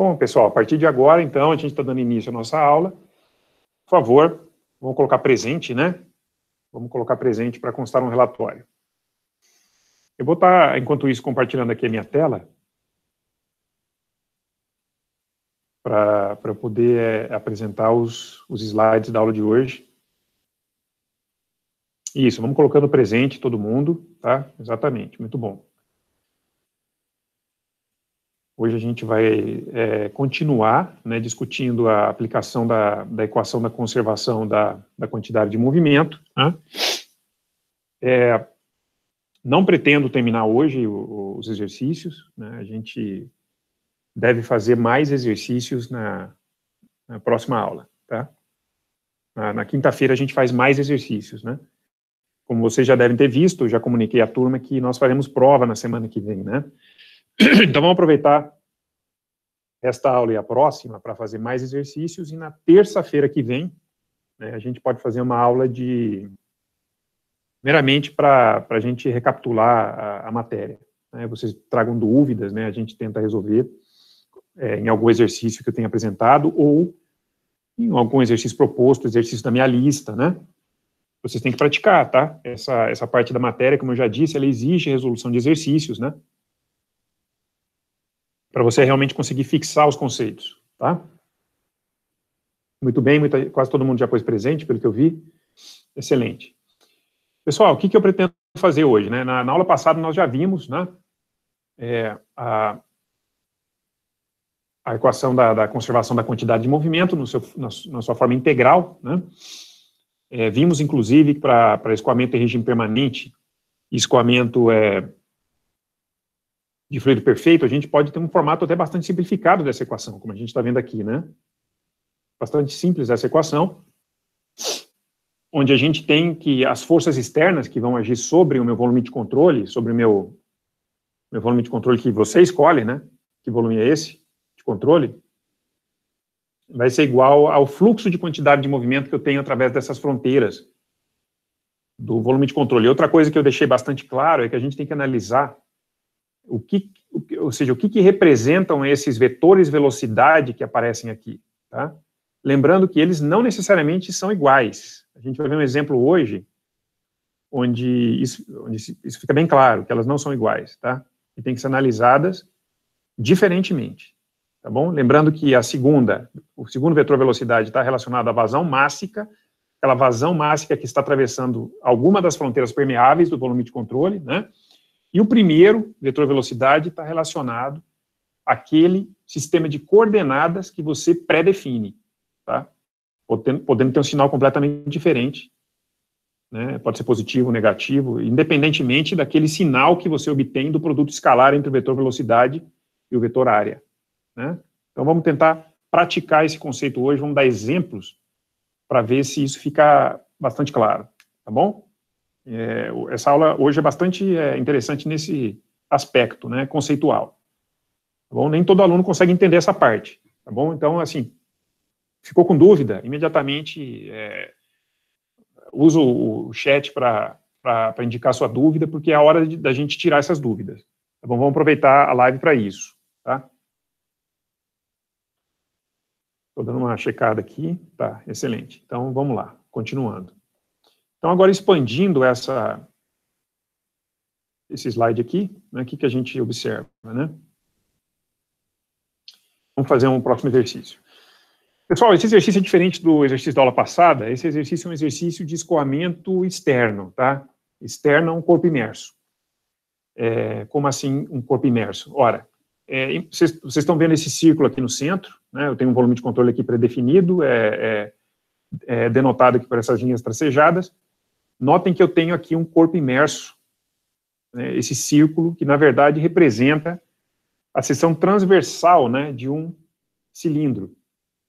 Bom, pessoal, a partir de agora, então, a gente está dando início à nossa aula. Por favor, vamos colocar presente, né? Vamos colocar presente para constar um relatório. Eu vou estar, tá, enquanto isso, compartilhando aqui a minha tela, para eu poder é, apresentar os, os slides da aula de hoje. Isso, vamos colocando presente todo mundo, tá? Exatamente, muito bom. Hoje a gente vai é, continuar né, discutindo a aplicação da, da, equação da conservação da, da quantidade de movimento. Né? É, não pretendo terminar hoje os exercícios, né? a gente deve fazer mais exercícios na, na próxima aula. Tá? Na, na quinta-feira a gente faz mais exercícios. Né? Como vocês já devem ter visto, já comuniquei à turma que nós faremos prova na semana que vem. Né? Então vamos aproveitar esta aula e a próxima para fazer mais exercícios, e na terça-feira que vem né, a gente pode fazer uma aula de. meramente para a gente recapitular a, a matéria. Né, vocês tragam dúvidas, né, a gente tenta resolver é, em algum exercício que eu tenha apresentado ou em algum exercício proposto, exercício da minha lista, né? Vocês têm que praticar, tá? Essa, essa parte da matéria, como eu já disse, ela exige resolução de exercícios, né? para você realmente conseguir fixar os conceitos, tá? Muito bem, muita, quase todo mundo já pôs presente, pelo que eu vi. Excelente. Pessoal, o que, que eu pretendo fazer hoje? Né? Na, na aula passada nós já vimos né, é, a, a equação da, da, conservação da quantidade de movimento no seu, na, na sua forma integral. Né? É, vimos, inclusive, para escoamento em regime permanente, escoamento é, de fluido perfeito, a gente pode ter um formato até bastante simplificado dessa equação, como a gente está vendo aqui, né? Bastante simples essa equação, onde a gente tem que as forças externas que vão agir sobre o meu volume de controle, sobre o meu, meu volume de controle que você escolhe, né? Que volume é esse de controle? Vai ser igual ao fluxo de quantidade de movimento que eu tenho através dessas fronteiras do volume de controle. E outra coisa que eu deixei bastante claro é que a gente tem que analisar o que, ou seja, o que, que representam esses vetores velocidade que aparecem aqui, tá? Lembrando que eles não necessariamente são iguais. A gente vai ver um exemplo hoje onde isso, onde isso fica bem claro, que elas não são iguais, tá? E tem que ser analisadas diferentemente, tá bom? Lembrando que a segunda, o segundo vetor velocidade está relacionado à vazão mássica, aquela vazão mássica que está atravessando alguma das fronteiras permeáveis do volume de controle, né? E o primeiro, vetor velocidade, está relacionado àquele sistema de coordenadas que você pré-define, tá? Podendo, ter um sinal completamente diferente, né? pode ser positivo, negativo, independentemente daquele sinal que você obtém do produto escalar entre o vetor velocidade e o vetor área. Né? Então vamos tentar praticar esse conceito hoje, vamos dar exemplos para ver se isso fica bastante claro, tá bom? É, essa aula hoje é bastante é, interessante nesse aspecto, né, conceitual. Tá bom? Nem todo aluno consegue entender essa parte, tá bom? Então, assim, ficou com dúvida, imediatamente é, usa o chat para indicar sua dúvida, porque é a hora de, da gente tirar essas dúvidas. Tá bom? Vamos aproveitar a live para isso, tá? Estou dando uma checada aqui, tá, excelente. Então, vamos lá, continuando. Então, agora expandindo essa, esse slide aqui, né, o que, que a gente observa, né? Vamos fazer um próximo exercício. Pessoal, esse exercício é diferente do exercício da aula passada. Esse exercício é um exercício de escoamento externo, tá? Externo a um corpo imerso. É, como assim um corpo imerso? Ora, é, vocês, vocês, estão vendo esse círculo aqui no centro, né? Eu tenho um volume de controle aqui pré-definido, é, é, é denotado aqui por essas linhas tracejadas. Notem que eu tenho aqui um corpo imerso, né, esse círculo que, na verdade, representa a seção transversal né, de um cilindro,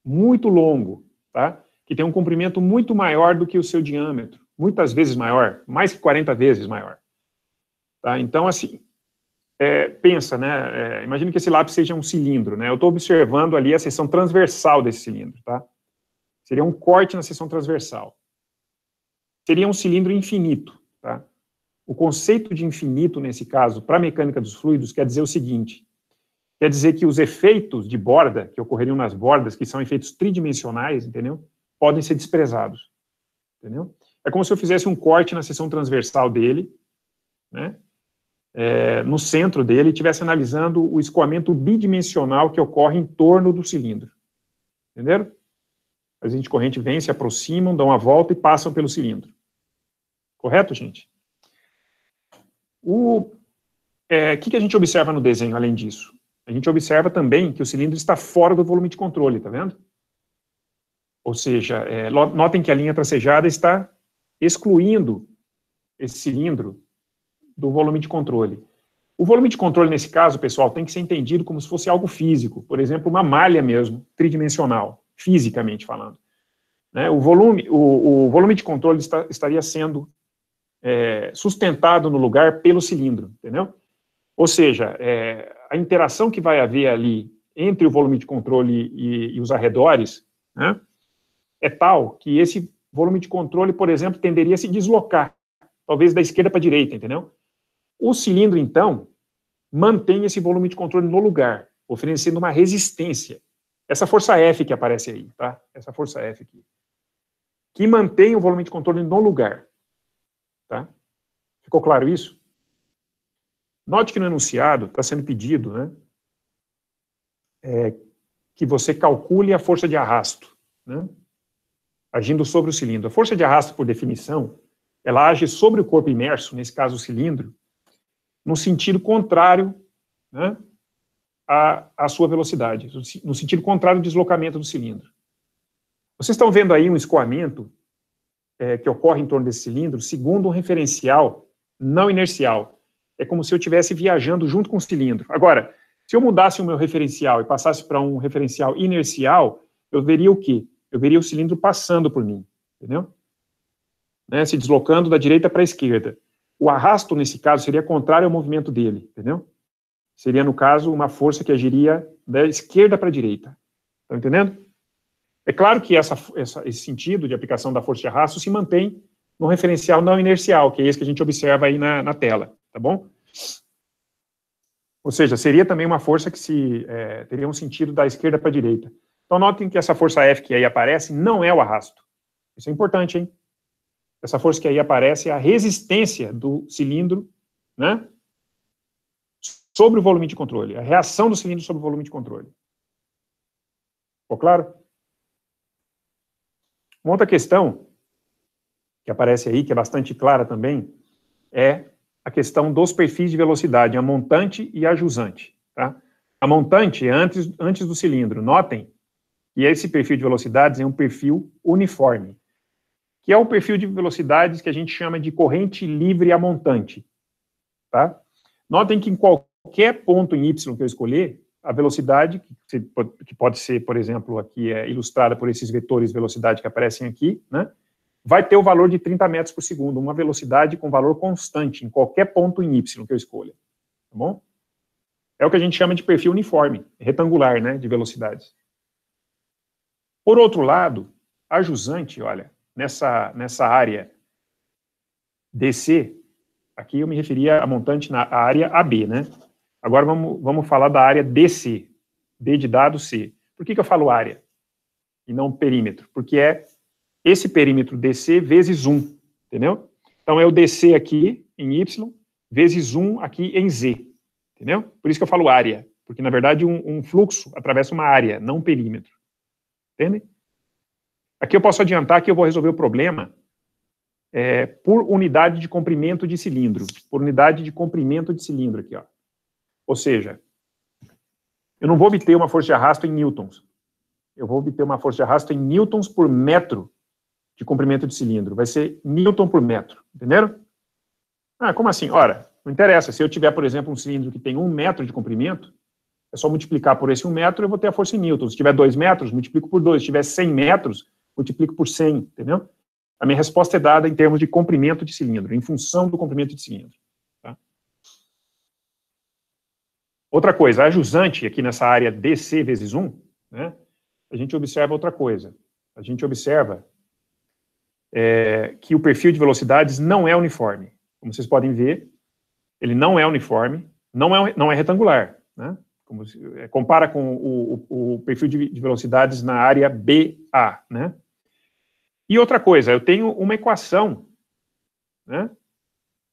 muito longo, tá? que tem um comprimento muito maior do que o seu diâmetro, muitas vezes maior, mais que 40 vezes maior. Tá? Então, assim, é, pensa, né? É, imagina que esse lápis seja um cilindro, né? Eu estou observando ali a seção transversal desse cilindro, tá? Seria um corte na seção transversal seria um cilindro infinito. Tá? O conceito de infinito, nesse caso, para a mecânica dos fluidos, quer dizer o seguinte, quer dizer que os efeitos de borda, que ocorreriam nas bordas, que são efeitos tridimensionais, entendeu? Podem ser desprezados, entendeu? É como se eu fizesse um corte na seção transversal dele, né? É, no centro dele, e estivesse analisando o escoamento bidimensional que ocorre em torno do cilindro. Entenderam? As linhas de corrente vêm, se aproximam, dão a volta e passam pelo cilindro. Correto, gente? O é, que, que a gente observa no desenho, além disso? A gente observa também que o cilindro está fora do volume de controle, está vendo? Ou seja, é, notem que a linha tracejada está excluindo esse cilindro do volume de controle. O volume de controle, nesse caso, pessoal, tem que ser entendido como se fosse algo físico, por exemplo, uma malha mesmo, tridimensional, fisicamente falando. Né? O, volume, o, o, volume de controle está, estaria sendo é, sustentado no lugar pelo cilindro, entendeu? Ou seja, é, a interação que vai haver ali entre o volume de controle e, e os arredores né, é tal que esse volume de controle, por exemplo, tenderia a se deslocar, talvez da esquerda para a direita, entendeu? O cilindro, então, mantém esse volume de controle no lugar, oferecendo uma resistência. Essa força F que aparece aí, tá? Essa força F aqui. Que mantém o volume de controle no lugar. Tá? Ficou claro isso? Note que no enunciado está sendo pedido né, é, que você calcule a força de arrasto, né, agindo sobre o cilindro. A força de arrasto, por definição, ela age sobre o corpo imerso, nesse caso o cilindro, no sentido contrário né, à, à sua velocidade, no sentido contrário ao deslocamento do cilindro. Vocês estão vendo aí um escoamento é, que ocorre em torno desse cilindro, segundo um referencial não inercial. É como se eu estivesse viajando junto com o cilindro. Agora, se eu mudasse o meu referencial e passasse para um referencial inercial, eu veria o quê? Eu veria o cilindro passando por mim, entendeu? Né, se deslocando da direita para a esquerda. O arrasto, nesse caso, seria contrário ao movimento dele, entendeu? Seria, no caso, uma força que agiria da esquerda para a direita. Estão tá entendendo? É claro que essa, essa, esse sentido de aplicação da força de arrasto se mantém no referencial não inercial, que é esse que a gente observa aí na, na tela, tá bom? Ou seja, seria também uma força que se é, teria um sentido da esquerda para a direita. Então, notem que essa força F que aí aparece não é o arrasto. Isso é importante, hein? Essa força que aí aparece é a resistência do cilindro, né? Sobre o volume de controle, a reação do cilindro sobre o volume de controle. Ficou claro? Uma outra questão que aparece aí, que é bastante clara também, é a questão dos perfis de velocidade, a montante e a jusante. Tá? A montante é antes, antes do cilindro. Notem que esse perfil de velocidades é um perfil uniforme, que é o um perfil de velocidades que a gente chama de corrente livre a montante. Tá? Notem que em qualquer ponto em Y que eu escolher, a velocidade, que pode ser, por exemplo, aqui é ilustrada por esses vetores velocidade que aparecem aqui, né? vai ter o valor de 30 metros por segundo, uma velocidade com valor constante em qualquer ponto em y que eu escolha. Tá bom? É o que a gente chama de perfil uniforme, retangular, né, de velocidades. Por outro lado, a jusante, olha, nessa, nessa área DC, aqui eu me referia a montante na área AB, né? Agora vamos, vamos falar da área DC, D de dado C. Por que, que eu falo área e não perímetro? Porque é esse perímetro DC vezes 1, entendeu? Então é o DC aqui em Y vezes 1 aqui em Z, entendeu? Por isso que eu falo área, porque na verdade um, um fluxo atravessa uma área, não um perímetro. Entende? Aqui eu posso adiantar que eu vou resolver o problema é, por unidade de comprimento de cilindro, por unidade de comprimento de cilindro aqui, ó. Ou seja, eu não vou obter uma força de arrasto em newtons. Eu vou obter uma força de arrasto em newtons por metro de comprimento de cilindro. Vai ser newton por metro. Entenderam? Ah, como assim? Ora, não interessa. Se eu tiver, por exemplo, um cilindro que tem um metro de comprimento, é só multiplicar por esse um metro, eu vou ter a força em newtons. Se tiver dois metros, multiplico por dois. Se tiver cem metros, multiplico por cem. entendeu? A minha resposta é dada em termos de comprimento de cilindro, em função do comprimento de cilindro. Outra coisa, a jusante, aqui nessa área DC vezes 1, né, a gente observa outra coisa. A gente observa é, que o perfil de velocidades não é uniforme. Como vocês podem ver, ele não é uniforme, não é, não é retangular. Né? Se, é, compara com o, o, o perfil de, de, velocidades na área BA. Né? E outra coisa, eu tenho uma equação né,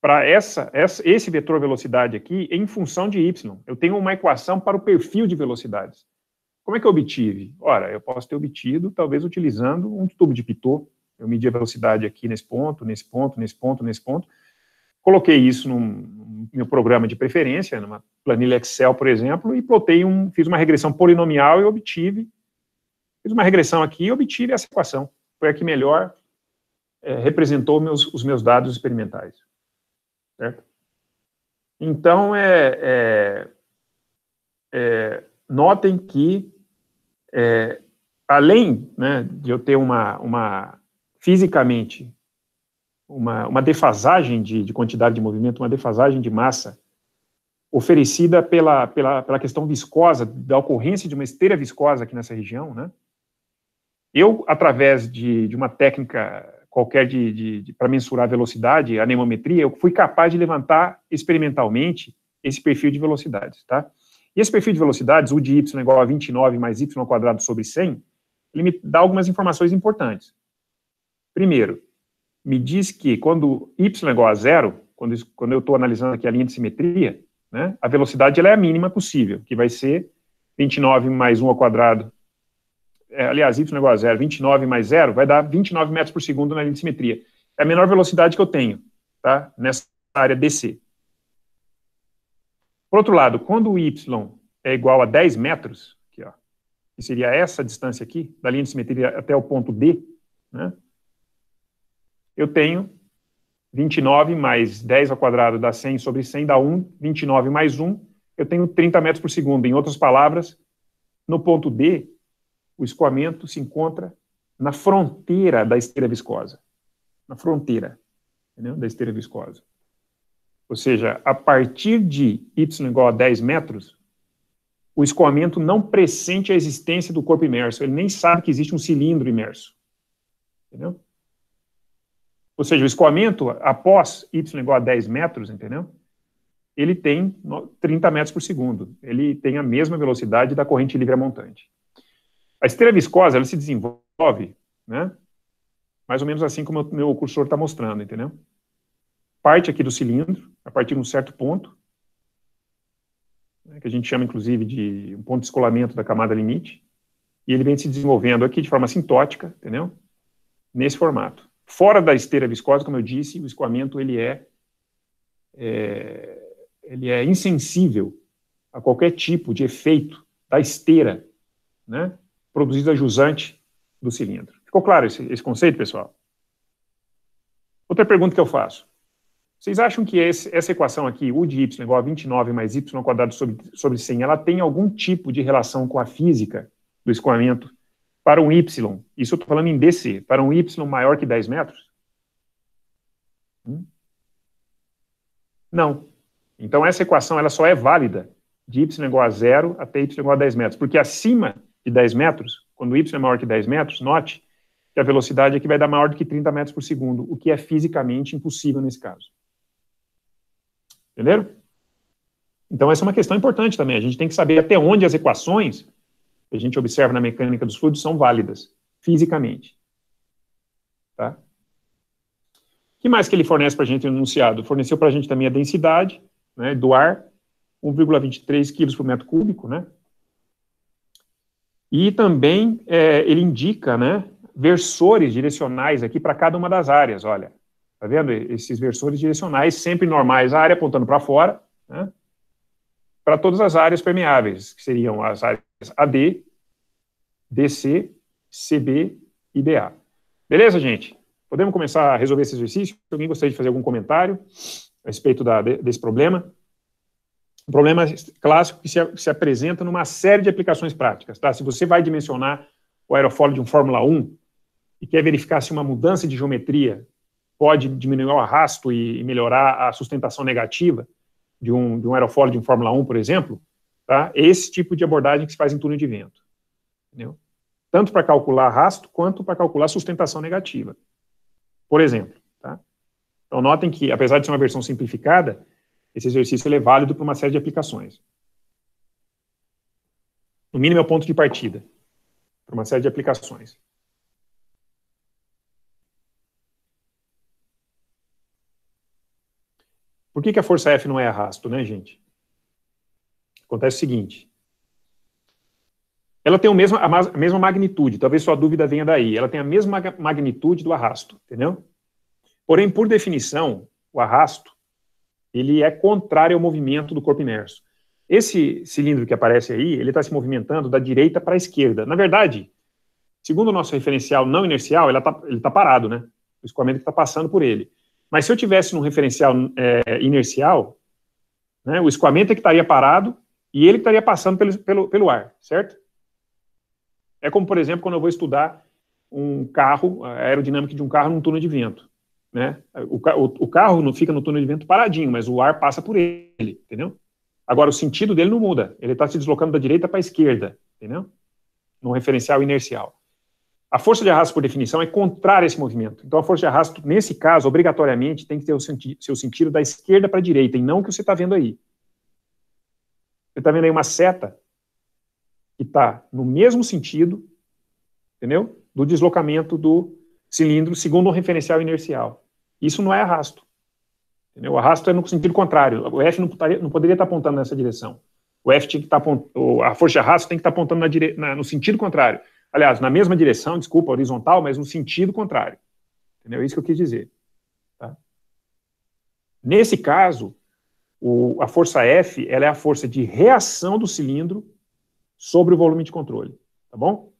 para essa, essa, esse vetor velocidade aqui em função de y. Eu tenho uma equação para o perfil de velocidades. Como é que eu obtive? Ora, eu posso ter obtido, talvez, utilizando um tubo de Pitot. Eu medi a velocidade aqui nesse ponto, nesse ponto, nesse ponto, nesse ponto. Coloquei isso no meu programa de preferência, numa planilha Excel, por exemplo, e plotei um, fiz uma regressão polinomial e obtive, fiz uma regressão aqui e obtive essa equação. Foi a que melhor é, representou meus, os meus dados experimentais. Certo? Então, é, é, é, notem que, é, além né, de eu ter uma, uma fisicamente, uma, uma defasagem de, de quantidade de movimento, uma defasagem de massa, oferecida pela, pela, pela questão viscosa, da ocorrência de uma esteira viscosa aqui nessa região, né? Eu, através de, de uma técnica qualquer de, de, de para mensurar a velocidade, a anemometria, eu fui capaz de levantar experimentalmente esse perfil de velocidades, tá? E esse perfil de velocidades, u de y igual a 29 mais y ao quadrado sobre 100, ele me dá algumas informações importantes. Primeiro, me diz que quando y é igual a zero, quando, quando eu estou analisando aqui a linha de simetria, né, a velocidade ela é a mínima possível, que vai ser 29 mais 1 ao quadrado é, aliás, y é igual a zero, 29 mais zero, vai dar 29 metros por segundo na linha de simetria. É a menor velocidade que eu tenho, tá? Nessa área DC. Por outro lado, quando o y é igual a 10 metros, aqui, ó, que seria essa distância aqui, da linha de simetria até o ponto D, né? Eu tenho 29 mais 10 ao quadrado dá 100 sobre 100, dá 1. 29 mais 1, eu tenho 30 metros por segundo. Em outras palavras, no ponto D, o escoamento se encontra na fronteira da esteira viscosa. Na fronteira da esteira viscosa. Ou seja, a partir de y igual a 10 metros, o escoamento não pressente a existência do corpo imerso. Ele nem sabe que existe um cilindro imerso. Entendeu? Ou seja, o escoamento, após y igual a 10 metros, entendeu? ele tem 30 metros por segundo. Ele tem a mesma velocidade da corrente livre à montante. A esteira viscosa, ela se desenvolve, né? Mais ou menos assim como o meu cursor está mostrando, entendeu? Parte aqui do cilindro, a partir de um certo ponto, né, que a gente chama, inclusive, de um ponto de escolamento da camada limite, e ele vem se desenvolvendo aqui de forma sintótica, entendeu? Nesse formato. Fora da esteira viscosa, como eu disse, o escoamento, ele é, é ele é insensível a qualquer tipo de efeito da esteira, né? produzida jusante do cilindro. Ficou claro esse, esse conceito, pessoal? Outra pergunta que eu faço. Vocês acham que esse, essa equação aqui, U de y igual a 29 mais y quadrado sobre, sobre 100, ela tem algum tipo de relação com a física do escoamento para um y, isso eu estou falando em DC, para um y maior que 10 metros? Hum? Não. Então essa equação ela só é válida de y igual a zero até y igual a 10 metros, porque acima de 10 metros, quando y é maior que 10 metros, note que a velocidade aqui é vai dar maior do que 30 metros por segundo, o que é fisicamente impossível nesse caso. Entenderam? Então, essa é uma questão importante também. A gente tem que saber até onde as equações que a gente observa na mecânica dos fluidos são válidas, fisicamente. Tá? O que mais que ele fornece para a gente no enunciado? Forneceu para a gente também a densidade né, do ar, 1,23 kg por metro cúbico, né? E também é, ele indica né, versores direcionais aqui para cada uma das áreas. Olha, tá vendo? Esses versores direcionais sempre normais, a área apontando para fora, né, para todas as áreas permeáveis, que seriam as áreas AD, DC, CB e DA. Beleza, gente? Podemos começar a resolver esse exercício? Alguém gostaria de fazer algum comentário a respeito da, desse problema? um problema clássico que se, se apresenta numa série de aplicações práticas. Tá? Se você vai dimensionar o aerofólio de um Fórmula 1 e quer verificar se uma mudança de geometria pode diminuir o arrasto e, e melhorar a sustentação negativa de um, de um aerofólio de um Fórmula 1, por exemplo, tá? É esse tipo de abordagem que se faz em túnel de vento. Entendeu? Tanto para calcular arrasto quanto para calcular sustentação negativa. Por exemplo. Tá? Então, notem que, apesar de ser uma versão simplificada, esse exercício é válido para uma série de aplicações. No mínimo é o ponto de partida para uma série de aplicações. Por que, que a força F não é arrasto, né, gente? Acontece o seguinte. Ela tem o mesmo, a, a mesma magnitude, talvez sua dúvida venha daí. Ela tem a mesma magnitude do arrasto, entendeu? Porém, por definição, o arrasto ele é contrário ao movimento do corpo imerso. Esse cilindro que aparece aí, ele está se movimentando da direita para a esquerda. Na verdade, segundo o nosso referencial não inercial, tá, ele está tá parado, né? O escoamento está passando por ele. Mas se eu tivesse um referencial é, inercial, né, o escoamento é que estaria parado e ele estaria passando pelo, pelo, pelo ar, certo? É como, por exemplo, quando eu vou estudar um carro, a aerodinâmica de um carro num túnel de vento. Né? O, o, o, carro não fica no túnel de vento paradinho, mas o ar passa por ele, entendeu? Agora, o sentido dele não muda. Ele está se deslocando da direita para a esquerda, entendeu? No referencial inercial. A força de arrasto, por definição, é contrária a esse movimento. Então, a força de arrasto, nesse caso, obrigatoriamente, tem que ter o senti seu sentido da esquerda para a direita, e não o que você está vendo aí. Você está vendo aí uma seta que está no mesmo sentido, entendeu? Do deslocamento do cilindro segundo o referencial inercial. Isso não é arrasto. Entendeu? O arrasto é no sentido contrário. O F não, poderia, não poderia estar tá apontando nessa direção. O F tinha que estar tá apontando, a força de arrasto tem que estar tá apontando na dire, na, no sentido contrário. Aliás, na mesma direção, desculpa, horizontal, mas no sentido contrário. Entendeu? É isso que eu quis dizer. Tá? Nesse caso, o, a força F ela é a força de reação do cilindro sobre o volume de controle. Tá bom?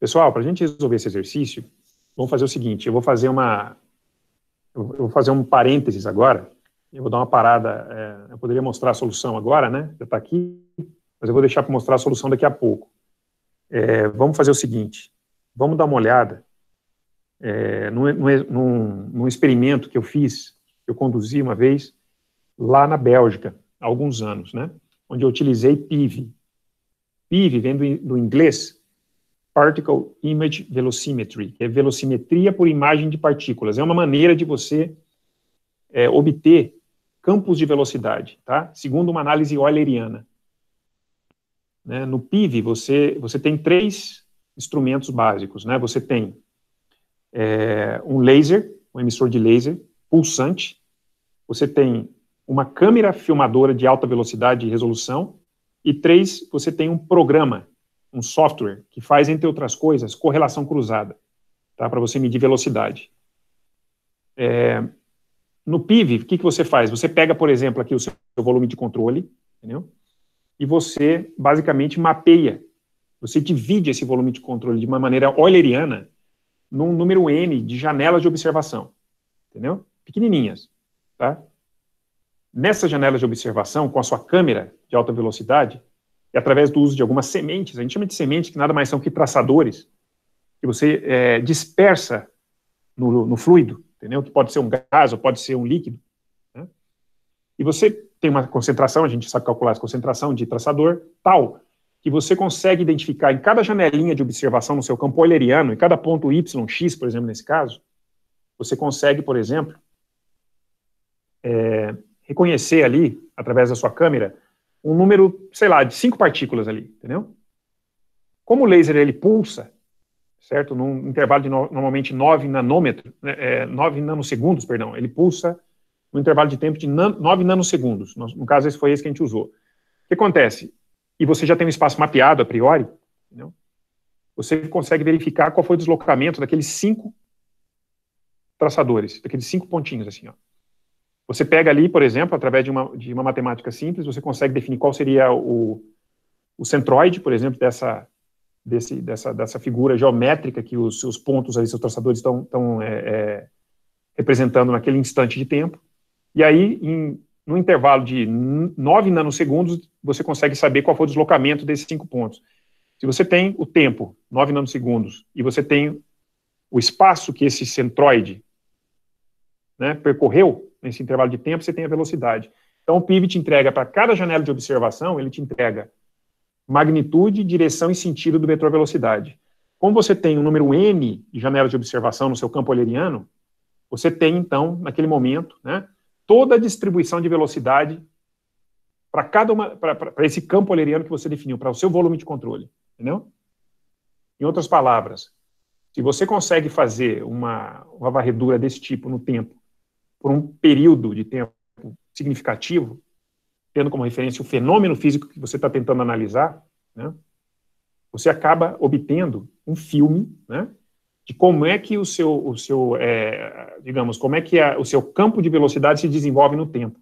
Pessoal, para a gente resolver esse exercício, vamos fazer o seguinte: eu vou fazer uma, eu vou fazer um parênteses agora. Eu vou dar uma parada. É, eu poderia mostrar a solução agora, né? Já está aqui, mas eu vou deixar para mostrar a solução daqui a pouco. É, vamos fazer o seguinte: vamos dar uma olhada é, num, num, num experimento que eu fiz, que eu conduzi uma vez lá na Bélgica, há alguns anos, né? Onde eu utilizei PIV. PIV vem do, do inglês Particle Image Velocimetry, que é velocimetria por imagem de partículas. É uma maneira de você é, obter campos de velocidade, tá? Segundo uma análise euleriana. Né? No PIV, você, você tem três instrumentos básicos, né? Você tem é, um laser, um emissor de laser pulsante, você tem uma câmera filmadora de alta velocidade e resolução, e três, você tem um programa um software que faz, entre outras coisas, correlação cruzada, tá? para você medir velocidade. É, no PIV, o que, que você faz? Você pega, por exemplo, aqui o seu volume de controle, entendeu? e você basicamente mapeia, você divide esse volume de controle de uma maneira euleriana num número N de janelas de observação, entendeu? Pequenininhas, tá? Nessas janelas de observação, com a sua câmera de alta velocidade, através do uso de algumas sementes, a gente chama de semente, que nada mais são que traçadores, que você é, dispersa no, no, fluido, entendeu? Que pode ser um gás ou pode ser um líquido. Né? E você tem uma concentração, a gente sabe calcular a concentração de traçador tal, que você consegue identificar em cada janelinha de observação no seu campo euleriano, em cada ponto Y, X, por exemplo, nesse caso, você consegue, por exemplo, é, reconhecer ali, através da sua câmera, um número, sei lá, de cinco partículas ali, entendeu? Como o laser ele pulsa, certo? Num intervalo de no, normalmente 9 nanômetros, né, é, 9 nanosegundos, perdão, ele pulsa num intervalo de tempo de nan, 9 nanosegundos. No, no, caso, esse foi esse que a gente usou. O que acontece? E você já tem um espaço mapeado a priori, entendeu? você consegue verificar qual foi o deslocamento daqueles cinco traçadores, daqueles cinco pontinhos, assim, ó. Você pega ali, por exemplo, através de uma, de uma matemática simples, você consegue definir qual seria o, o centroide, por exemplo, dessa, desse, dessa, dessa figura geométrica que os seus pontos ali, seus traçadores estão, estão é, é, representando naquele instante de tempo. E aí, em, no intervalo de 9 nanosegundos, você consegue saber qual foi o deslocamento desses cinco pontos. Se você tem o tempo, 9 nanosegundos, e você tem o espaço que esse centroide né, percorreu, nesse intervalo de tempo, você tem a velocidade. Então, o PIV te entrega, para cada janela de observação, ele te entrega magnitude, direção e sentido do vetor velocidade. Como você tem um número N de janelas de observação no seu campo euleriano, você tem, então, naquele momento, né, toda a distribuição de velocidade para cada uma, para esse campo euleriano que você definiu, para o seu volume de controle, entendeu? Em outras palavras, se você consegue fazer uma, uma varredura desse tipo no tempo, por um período de tempo significativo, tendo como referência o fenômeno físico que você está tentando analisar, né, você acaba obtendo um filme né, de como é que o seu, o seu é, digamos, como é que a, o seu campo de velocidade se desenvolve no tempo.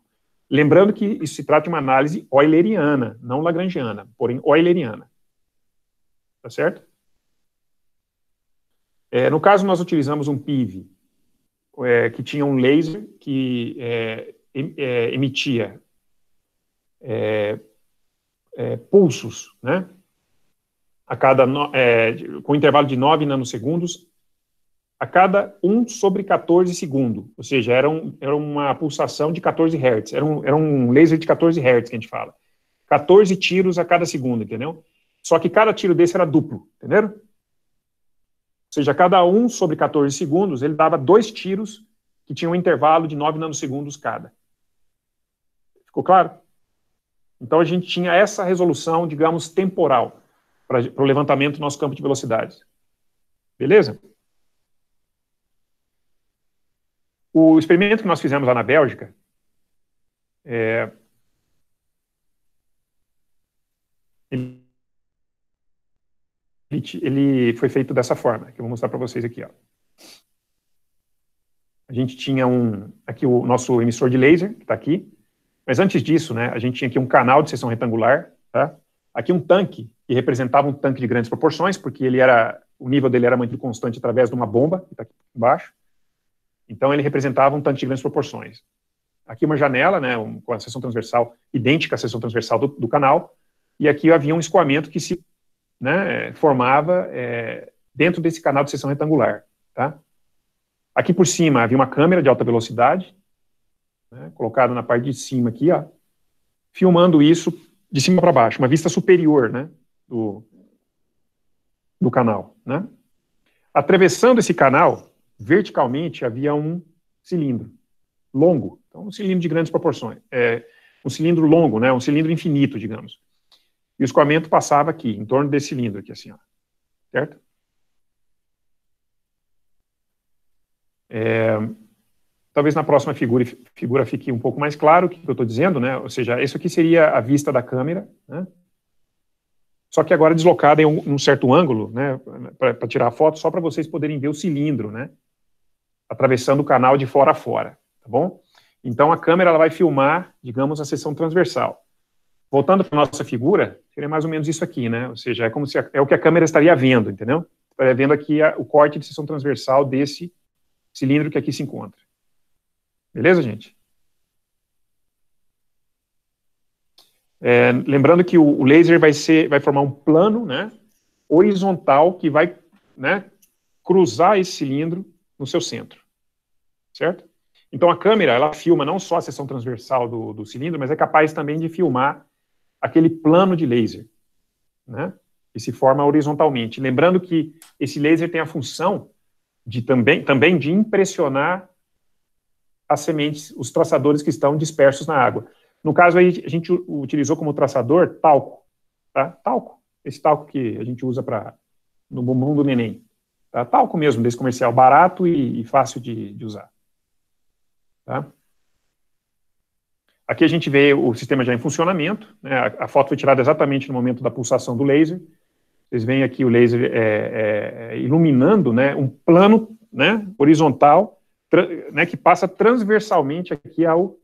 Lembrando que isso se trata de uma análise euleriana, não lagrangiana, porém euleriana. Tá certo? É, no caso, nós utilizamos um PIV é, que tinha um laser que é, é emitia é, é, pulsos, né? A cada no, com um intervalo de 9 nanosegundos a cada 1 sobre 14 segundos. ou seja, era, um, era uma pulsação de 14 Hz. era um, era um laser de 14 Hz que a gente fala. 14 tiros a cada segundo, entendeu? Só que cada tiro desse era duplo, entenderam? seja, cada um sobre 14 segundos, ele dava dois tiros que tinham um intervalo de 9 nanosegundos cada. Ficou claro? Então a gente tinha essa resolução, digamos, temporal para o levantamento do nosso campo de velocidades. Beleza? O experimento que nós fizemos lá na Bélgica é, ele foi feito dessa forma, que eu vou mostrar para vocês aqui. Ó. A gente tinha um aqui o nosso emissor de laser, que está aqui. Mas antes disso, né, a gente tinha aqui um canal de seção retangular, tá? aqui um tanque, que representava um tanque de grandes proporções, porque ele era o nível dele era mantido constante através de uma bomba, que está aqui embaixo. Então, ele representava um tanque de grandes proporções. Aqui uma janela, né, com a seção transversal idêntica à seção transversal do, do canal, e aqui havia um escoamento que se né, formava é, dentro desse canal de seção retangular. Tá? Aqui por cima havia uma câmera de alta velocidade, né, colocada na parte de cima aqui, ó, filmando isso de cima para baixo, uma vista superior né, do, do canal. Né? Atravessando esse canal, verticalmente, havia um cilindro longo, então um cilindro de grandes proporções, é, um cilindro longo, né, um cilindro infinito, digamos e o escoamento passava aqui, em torno desse cilindro aqui, assim, ó, certo? É, talvez na próxima figura, figura fique um pouco mais claro o que eu estou dizendo, né? Ou seja, isso aqui seria a vista da câmera, né? Só que agora deslocada em um, um certo ângulo, né? Para tirar a foto, só para vocês poderem ver o cilindro, né? Atravessando o canal de fora a fora, tá bom? Então a câmera ela vai filmar, digamos, a seção transversal. Voltando para a nossa figura, seria mais ou menos isso aqui, né? Ou seja, é como se a, é o que a câmera estaria vendo, entendeu? Estaria vendo aqui a, o corte de seção transversal desse cilindro que aqui se encontra. Beleza, gente? É, lembrando que o, o laser vai, ser, vai formar um plano, né? Horizontal que vai, né? Cruzar esse cilindro no seu centro, certo? Então a câmera ela filma não só a seção transversal do, do cilindro, mas é capaz também de filmar aquele plano de laser, né? E se forma horizontalmente. Lembrando que esse laser tem a função de também, também de impressionar as sementes, os traçadores que estão dispersos na água. No caso aí, a gente utilizou como traçador talco, tá? Talco, esse talco que a gente usa para no bumbum do neném. Tá? Talco mesmo, desse comercial, barato e, e fácil de, de usar. Tá? Aqui a gente vê o sistema já em funcionamento, né? a, a, foto foi tirada exatamente no momento da pulsação do laser. Vocês veem aqui o laser é, é, é iluminando né, um plano né, horizontal né, que passa transversalmente aqui ao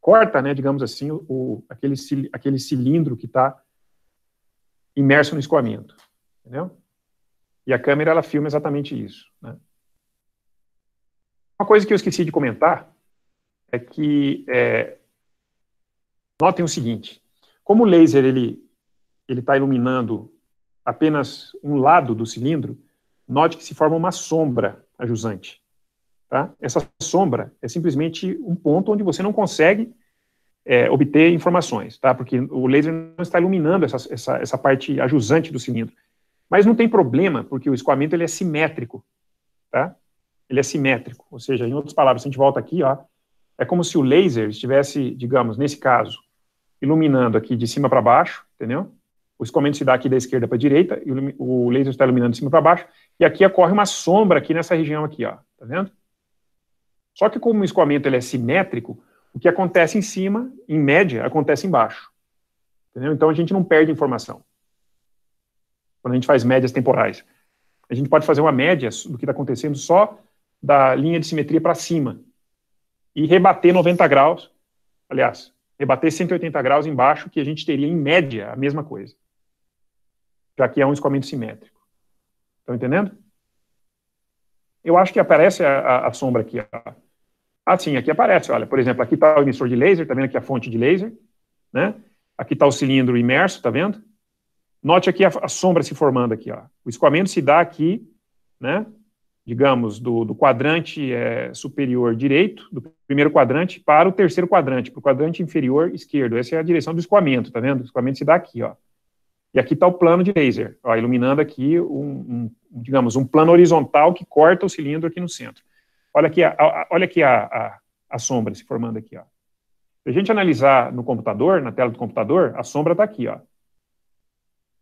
corta, né, digamos assim, o, aquele, aquele cilindro que está imerso no escoamento, entendeu? E a câmera ela filma exatamente isso. Né? Uma coisa que eu esqueci de comentar é que é, Notem o seguinte: como o laser ele ele está iluminando apenas um lado do cilindro, note que se forma uma sombra ajusante. Tá? Essa sombra é simplesmente um ponto onde você não consegue é, obter informações, tá? porque o laser não está iluminando essa, essa, essa parte ajusante do cilindro. Mas não tem problema, porque o escoamento ele é simétrico. Tá? Ele é simétrico, ou seja, em outras palavras, se a gente volta aqui, ó, é como se o laser estivesse, digamos, nesse caso, iluminando aqui de cima para baixo, entendeu? O escoamento se dá aqui da esquerda para a direita, o laser está iluminando de cima para baixo, e aqui ocorre uma sombra aqui nessa região aqui, ó, tá vendo? Só que como o escoamento ele é simétrico, o que acontece em cima, em média, acontece embaixo. Entendeu? Então a gente não perde informação. Quando a gente faz médias temporais. A gente pode fazer uma média do que está acontecendo só da linha de simetria para cima. E rebater 90 graus. Aliás, rebater 180 graus embaixo, que a gente teria, em média, a mesma coisa. Já que é um escoamento simétrico. Estão entendendo? Eu acho que aparece a, a, a sombra aqui. Ah, sim, aqui aparece. Olha, por exemplo, aqui está o emissor de laser, está vendo aqui a fonte de laser, né? Aqui está o cilindro imerso, está vendo? Note aqui a, a, sombra se formando aqui, ó. O escoamento se dá aqui, né? digamos, do, do quadrante é, superior direito, do primeiro quadrante, para o terceiro quadrante, para o quadrante inferior esquerdo. Essa é a direção do escoamento, tá vendo? O escoamento se dá aqui, ó. E aqui está o plano de laser, ó, iluminando aqui um, um, digamos, um plano horizontal que corta o cilindro aqui no centro. Olha aqui a, a olha aqui a, a, a, sombra se formando aqui, ó. Se a gente analisar no computador, na tela do computador, a sombra está aqui, ó. Ou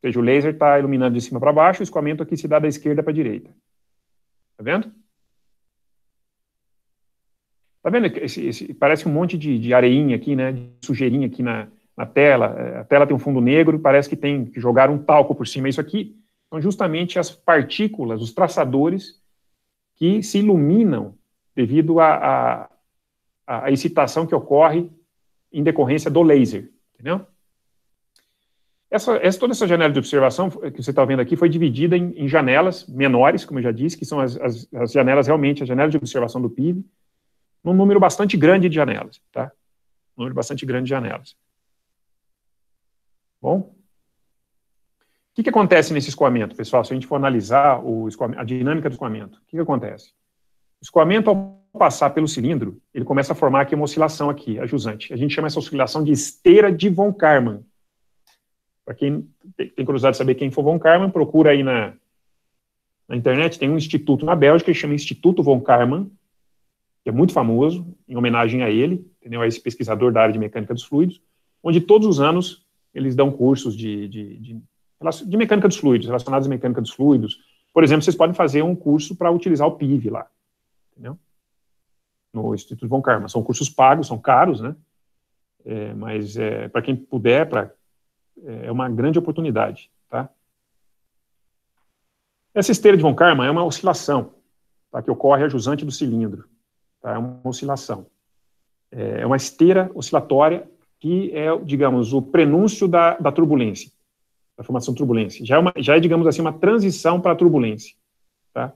seja, o laser está iluminando de cima para baixo, o escoamento aqui se dá da esquerda para a direita. Tá vendo? Tá vendo? Esse, esse, parece um monte de, de, areinha aqui, né? De sujeirinha aqui na, na tela. É, a tela tem um fundo negro e parece que tem que jogar um talco por cima. Isso aqui são justamente as partículas, os traçadores que se iluminam devido à excitação que ocorre em decorrência do laser, entendeu? Essa, essa, toda essa janela de observação que você está vendo aqui foi dividida em, em, janelas menores, como eu já disse, que são as, as, as janelas realmente, a janela de observação do PIB, num número bastante grande de janelas, tá? Um número bastante grande de janelas. Bom? O que, que acontece nesse escoamento, pessoal? Se a gente for analisar o a dinâmica do escoamento, o que, que acontece? O escoamento, ao passar pelo cilindro, ele começa a formar aqui uma oscilação aqui, a jusante. A gente chama essa oscilação de esteira de Von Karman. Para quem tem curiosidade de saber quem foi Von Karman, procura aí na, na internet. Tem um instituto na Bélgica que chama Instituto Von Karman, que é muito famoso, em homenagem a ele, entendeu? a esse pesquisador da área de mecânica dos fluidos, onde todos os anos eles dão cursos de, de, de, de mecânica dos fluidos, relacionados à mecânica dos fluidos. Por exemplo, vocês podem fazer um curso para utilizar o PIV lá, entendeu? no Instituto Von Karman. São cursos pagos, são caros, né? É, mas é, para quem puder, para é, é uma grande oportunidade. Tá? Essa esteira de Von Karman é uma oscilação tá, que ocorre a jusante do cilindro. Tá? É uma oscilação. É, é uma esteira oscilatória que é, digamos, o prenúncio da, da turbulência, da formação de turbulência. Já é, uma, já é, digamos assim, uma transição para a turbulência. Tá?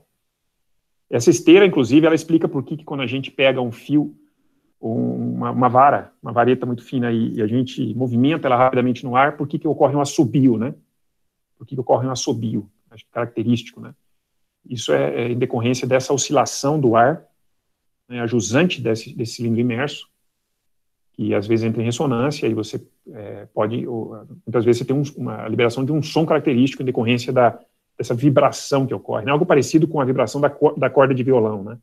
Essa esteira, inclusive, ela explica por que, que quando a gente pega um fio uma, uma, vara, uma vareta muito fina, e, e, a gente movimenta ela rapidamente no ar, por que, que ocorre um assobio, né? Por que, que ocorre um assobio? Acho característico, né? Isso é, é, em decorrência dessa oscilação do ar, né, a jusante desse, desse cilindro imerso, que às vezes entra em ressonância, e você é, pode, ou, muitas vezes você tem um, uma liberação de um som característico em decorrência da, dessa vibração que ocorre, né? algo parecido com a vibração da, da corda de violão, né?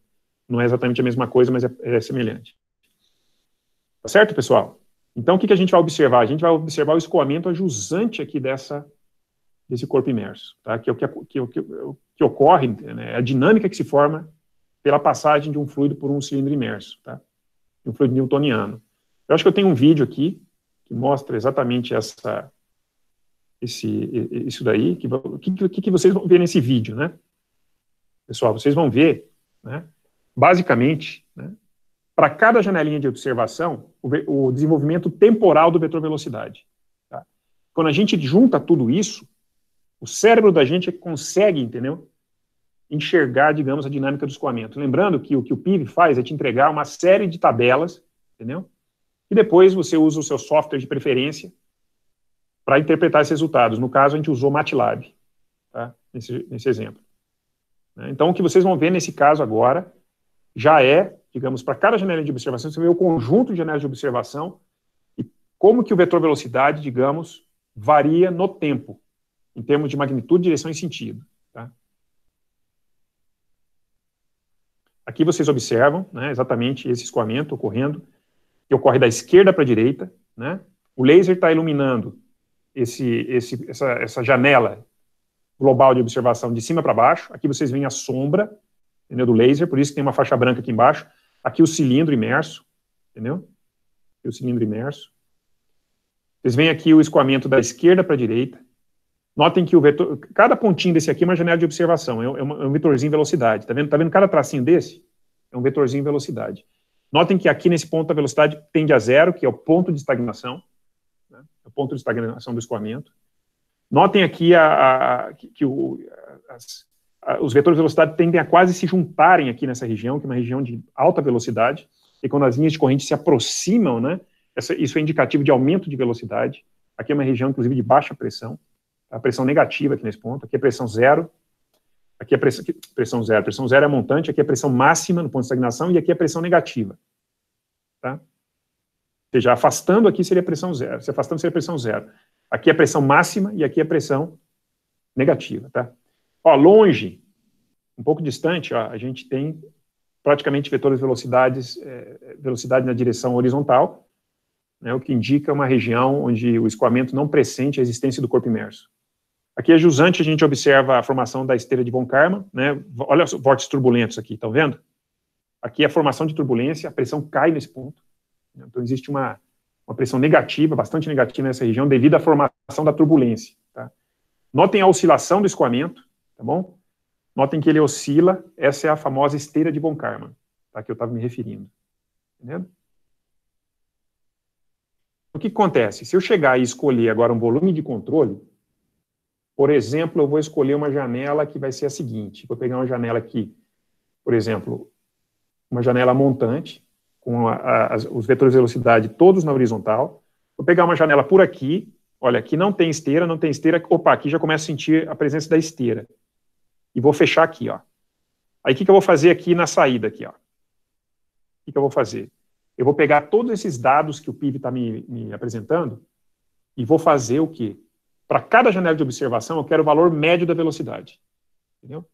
Não é exatamente a mesma coisa, mas é, é semelhante. Tá certo, pessoal? Então, o que, que a gente vai observar? A gente vai observar o escoamento ajusante aqui dessa, desse corpo imerso, tá? que é o que, que, que, que ocorre, né? É a dinâmica que se forma pela passagem de um fluido por um cilindro imerso, tá? um fluido newtoniano. Eu acho que eu tenho um vídeo aqui que mostra exatamente essa, esse, isso daí, que, que, que vocês vão ver nesse vídeo, né? Pessoal, vocês vão ver, né? basicamente, para cada janelinha de observação, o, o, desenvolvimento temporal do vetor velocidade. Tá? Quando a gente junta tudo isso, o cérebro da gente consegue, entendeu? Enxergar, digamos, a dinâmica do escoamento. Lembrando que o que o PIB faz é te entregar uma série de tabelas, entendeu? E depois você usa o seu software de preferência para interpretar esses resultados. No caso, a gente usou MATLAB, tá? nesse, nesse exemplo. Né? Então, o que vocês vão ver nesse caso agora já é digamos, para cada janela de observação, você vê o conjunto de janelas de observação e como que o vetor velocidade, digamos, varia no tempo, em termos de magnitude, direção e sentido. Tá? Aqui vocês observam né, exatamente esse escoamento ocorrendo, que ocorre da esquerda para a direita. Né? O laser está iluminando esse, esse, essa, essa janela global de observação de cima para baixo. Aqui vocês veem a sombra entendeu? do laser, por isso que tem uma faixa branca aqui embaixo. Aqui o cilindro imerso, entendeu? Aqui o cilindro imerso. Vocês veem aqui o escoamento da esquerda para a direita. Notem que o vetor, cada pontinho desse aqui é uma janela de observação, é um, é, é um vetorzinho velocidade. Está vendo? Tá vendo cada tracinho desse? É um vetorzinho velocidade. Notem que aqui nesse ponto a velocidade tende a zero, que é o ponto de estagnação, né? é o ponto de estagnação do escoamento. Notem aqui a, a, que, que o, as, os vetores de velocidade tendem a quase se juntarem aqui nessa região, que é uma região de alta velocidade, e quando as linhas de corrente se aproximam, né, essa, isso é indicativo de aumento de velocidade. Aqui é uma região, inclusive, de baixa pressão, a tá? pressão negativa aqui nesse ponto, aqui é pressão zero, aqui é pressão, aqui, pressão zero, pressão zero é montante, aqui é pressão máxima no ponto de estagnação e aqui é pressão negativa. Tá? Ou seja, afastando aqui seria pressão zero, se afastando seria pressão zero. Aqui é pressão máxima e aqui é pressão negativa, tá? Ó, longe, um pouco distante, ó, a gente tem praticamente vetores velocidades, é, velocidade na direção horizontal, né, o que indica uma região onde o escoamento não pressente a existência do corpo imerso. Aqui é jusante, a gente observa a formação da esteira de von Karman, né, olha os vórtices turbulentos aqui, estão vendo? Aqui é a formação de turbulência, a pressão cai nesse ponto, né, então existe uma, uma pressão negativa, bastante negativa nessa região, devido à formação da turbulência. Tá? Notem a oscilação do escoamento, tá bom? Notem que ele oscila, essa é a famosa esteira de von Karman, tá, que eu estava me referindo. Entendeu? O que acontece? Se eu chegar e escolher agora um volume de controle, por exemplo, eu vou escolher uma janela que vai ser a seguinte, vou pegar uma janela aqui, por exemplo, uma janela montante, com a, a, os vetores de velocidade todos na horizontal, vou pegar uma janela por aqui, olha, aqui não tem esteira, não tem esteira, opa, aqui já começa a sentir a presença da esteira e vou fechar aqui, ó. Aí o que, que eu vou fazer aqui na saída aqui, ó? O que, que eu vou fazer? Eu vou pegar todos esses dados que o PIB está me, me apresentando e vou fazer o quê? Para cada janela de observação, eu quero o valor médio da velocidade. Entendeu?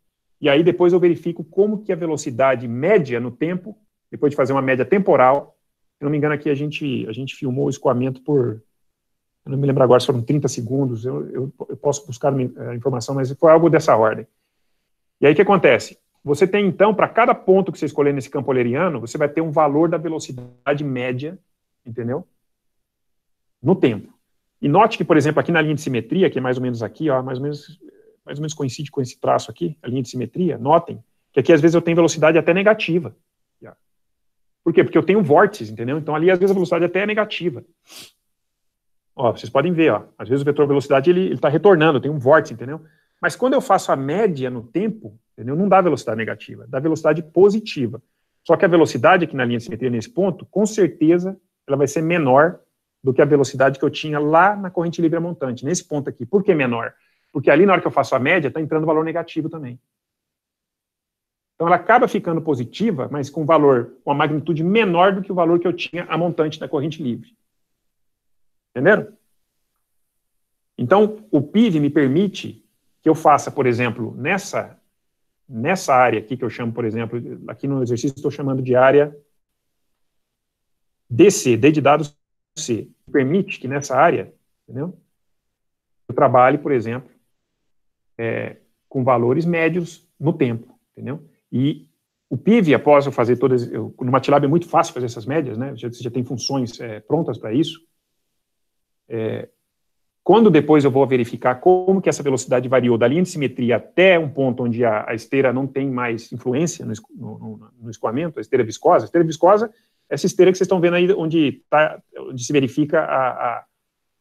E aí depois eu verifico como que a velocidade média no tempo, depois de fazer uma média temporal, se não me engano aqui a gente, a gente filmou o escoamento por, eu não me lembro agora se foram 30 segundos, eu, eu, eu posso buscar a eh, informação, mas foi algo dessa ordem. E aí o que acontece? Você tem, então, para cada ponto que você escolher nesse campo euleriano, você vai ter um valor da velocidade média, entendeu? No tempo. E note que, por exemplo, aqui na linha de simetria, que é mais ou menos aqui, ó, mais ou menos, mais ou menos coincide com esse traço aqui, a linha de simetria, notem que aqui às vezes eu tenho velocidade até negativa. Por quê? Porque eu tenho vórtices, entendeu? Então ali às vezes a velocidade até é negativa. Ó, vocês podem ver, ó, às vezes o vetor velocidade ele está retornando, tem um vórtice, entendeu? Mas quando eu faço a média no tempo, entendeu? não dá velocidade negativa, dá velocidade positiva. Só que a velocidade aqui na linha de simetria, nesse ponto, com certeza, ela vai ser menor do que a velocidade que eu tinha lá na corrente livre montante, nesse ponto aqui. Por que menor? Porque ali, na hora que eu faço a média, está entrando valor negativo também. Então, ela acaba ficando positiva, mas com valor, uma magnitude menor do que o valor que eu tinha a montante da corrente livre. Entenderam? Então, o PIV me permite que eu faça, por exemplo, nessa nessa área aqui que eu chamo, por exemplo, aqui no exercício estou chamando de área DC, D de dados C, permite que nessa área, entendeu? Eu trabalhe, por exemplo, é, com valores médios no tempo, entendeu? E o PIV, após eu fazer todas, eu, no MATLAB é muito fácil fazer essas médias, né? Você já tem funções é, prontas para isso. É, quando depois eu vou verificar como que essa velocidade variou da linha de simetria até um ponto onde a, a esteira não tem mais influência no, no, no, escoamento, a esteira viscosa, a esteira viscosa é essa esteira que vocês estão vendo aí onde, tá, onde se verifica a, a,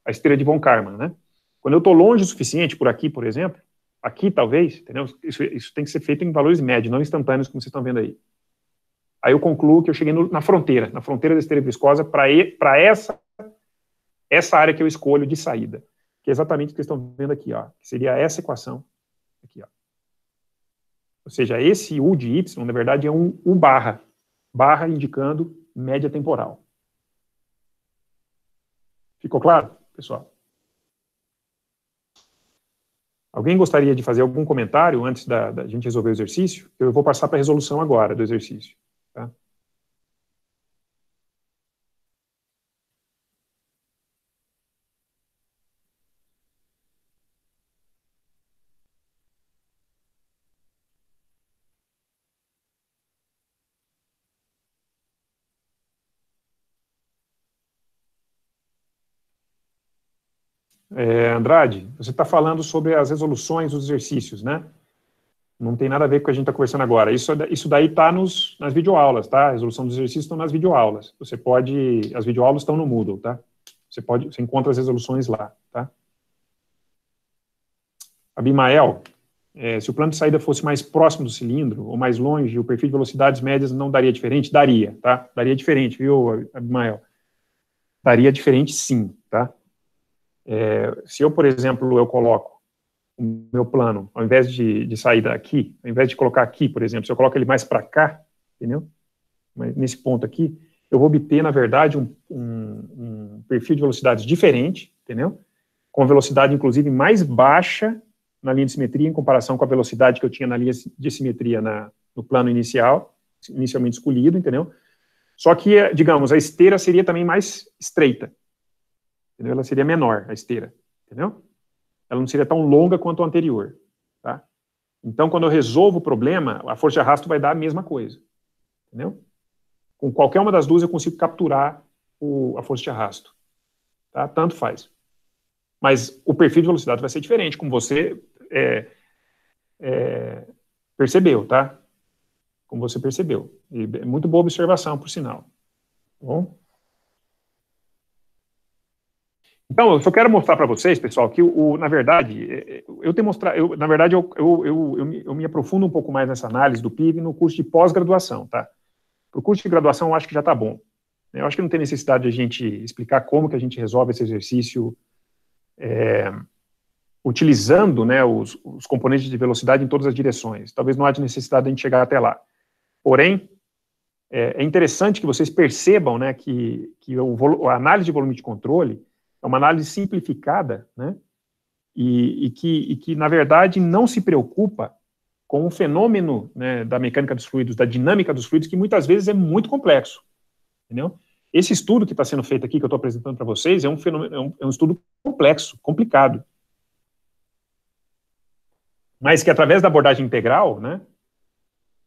a, esteira de von Karman, né? Quando eu estou longe o suficiente, por aqui, por exemplo, aqui talvez, entendeu? Isso, isso, tem que ser feito em valores médios, não instantâneos, como vocês estão vendo aí. Aí eu concluo que eu cheguei no, na fronteira, na fronteira da esteira viscosa para essa, essa área que eu escolho de saída que é exatamente o que estão vendo aqui, ó, que seria essa equação aqui, ó. Ou seja, esse U de Y, na verdade, é um U barra, barra indicando média temporal. Ficou claro, pessoal? Alguém gostaria de fazer algum comentário antes da, da gente resolver o exercício? Eu vou passar para a resolução agora do exercício. Tá? é, Andrade, você está falando sobre as resoluções dos exercícios, né? Não tem nada a ver com o que a gente está conversando agora. Isso, isso daí está nas videoaulas, tá? A resolução dos exercícios estão nas videoaulas. Você pode... As videoaulas estão no Moodle, tá? Você pode... Você encontra as resoluções lá, tá? Abimael, é, se o plano de saída fosse mais próximo do cilindro ou mais longe, o perfil de velocidades médias não daria diferente? Daria, tá? Daria diferente, viu, Abimael? Daria diferente sim, tá? É, se eu, por exemplo, eu coloco o meu plano, ao invés de, de sair daqui, ao invés de colocar aqui, por exemplo, se eu coloco ele mais para cá, entendeu? nesse ponto aqui, eu vou obter, na verdade, um, um, um perfil de velocidades diferente, entendeu? Com velocidade, inclusive, mais baixa na linha de simetria em comparação com a velocidade que eu tinha na linha de simetria na, no plano inicial, inicialmente escolhido, entendeu? Só que, digamos, a esteira seria também mais estreita, Entendeu? Ela seria menor, a esteira, entendeu? Ela não seria tão longa quanto a anterior, tá? Então, quando eu resolvo o problema, a força de arrasto vai dar a mesma coisa, entendeu? Com qualquer uma das duas eu consigo capturar o, a força de arrasto, tá? Tanto faz. Mas o perfil de velocidade vai ser diferente, como você é, é, percebeu, tá? Como você percebeu. E é muito boa observação, por sinal. Tá bom? Então, eu só quero mostrar para vocês, pessoal, que, o, na verdade, é, é, eu mostrar. eu, na verdade, eu, eu, eu, eu, me, eu me aprofundo um pouco mais nessa análise do PIB no curso de pós-graduação, tá? Para o curso de graduação, eu acho que já está bom. Né? Eu acho que não tem necessidade de a gente explicar como que a gente resolve esse exercício é, utilizando né, os, os componentes de velocidade em todas as direções. Talvez não haja necessidade de a gente chegar até lá. Porém, é, é interessante que vocês percebam né, que, que o, a análise de volume de controle uma análise simplificada, né? E, e, que, e, que, na verdade, não se preocupa com o fenômeno né, da mecânica dos fluidos, da dinâmica dos fluidos, que muitas vezes é muito complexo. Entendeu? Esse estudo que está sendo feito aqui, que eu estou apresentando para vocês, é um, fenômeno, é um, é um estudo complexo, complicado. Mas que, através da abordagem integral, né,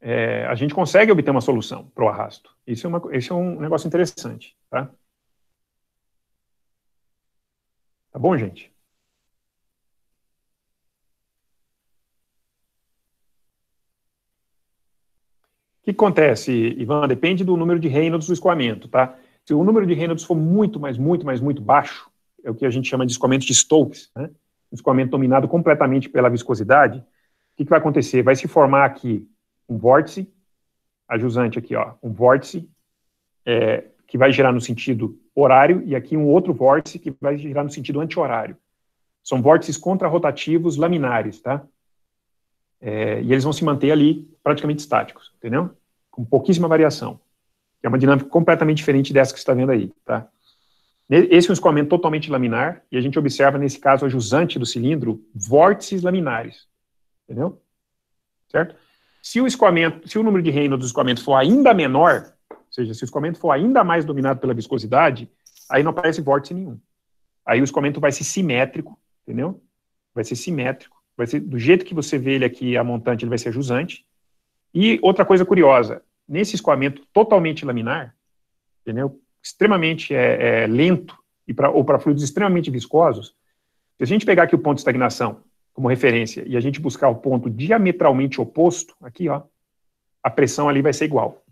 é, a gente consegue obter uma solução para o arrasto. Isso é, uma, isso é um negócio interessante. Tá? Tá bom, gente? O que acontece, Ivan? Depende do número de Reynolds do escoamento, tá? Se o número de Reynolds for muito, mas muito, mas muito baixo, é o que a gente chama de escoamento de Stokes, né? Um escoamento dominado completamente pela viscosidade, o que, que vai acontecer? Vai se formar aqui um vórtice, a jusante aqui, ó, um vórtice é, que vai girar no sentido horário, e aqui um outro vórtice que vai girar no sentido anti-horário. São vórtices contrarrotativos laminares, tá? É, e eles vão se manter ali praticamente estáticos, entendeu? Com pouquíssima variação. É uma dinâmica completamente diferente dessa que você está vendo aí, tá? Esse é um escoamento totalmente laminar, e a gente observa, nesse caso, a jusante do cilindro, vórtices laminares. Entendeu? Certo? Se o escoamento, se o número de Reynolds do escoamento for ainda menor, ou seja, se o escoamento for ainda mais dominado pela viscosidade, aí não aparece vórtice nenhum. Aí o escoamento vai ser simétrico, entendeu? Vai ser simétrico. Vai ser, do jeito que você vê ele aqui, a montante, ele vai ser jusante. E outra coisa curiosa, nesse escoamento totalmente laminar, entendeu? extremamente é, é, lento e pra, ou para fluidos extremamente viscosos, se a gente pegar aqui o ponto de estagnação como referência e a gente buscar o ponto diametralmente oposto, aqui, ó, a pressão ali vai ser igual.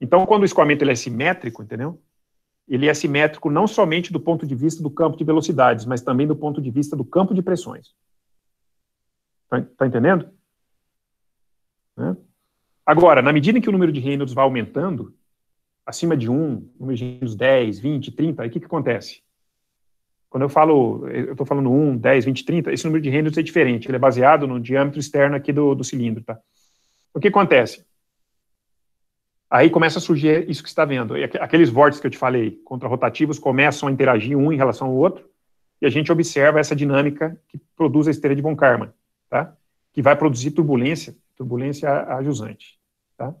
Então, quando o escoamento ele é simétrico, entendeu? Ele é simétrico não somente do ponto de vista do campo de velocidades, mas também do ponto de vista do campo de pressões. Tá, tá entendendo? Né? Agora, na medida em que o número de Reynolds vai aumentando, acima de 1, número de Reynolds 10, 20, 30, aí o que, que acontece? Quando eu falo, eu estou falando 1, 10, 20, 30, esse número de Reynolds é diferente, ele é baseado no diâmetro externo aqui do, do cilindro, tá? O que acontece? Aí começa a surgir isso que está vendo. Aqueles vórtices que eu te falei, contrarrotativos, começam a interagir um em relação ao outro, e a gente observa essa dinâmica que produz a esteira de von Karman, tá? que vai produzir turbulência, turbulência ajusante. Tá?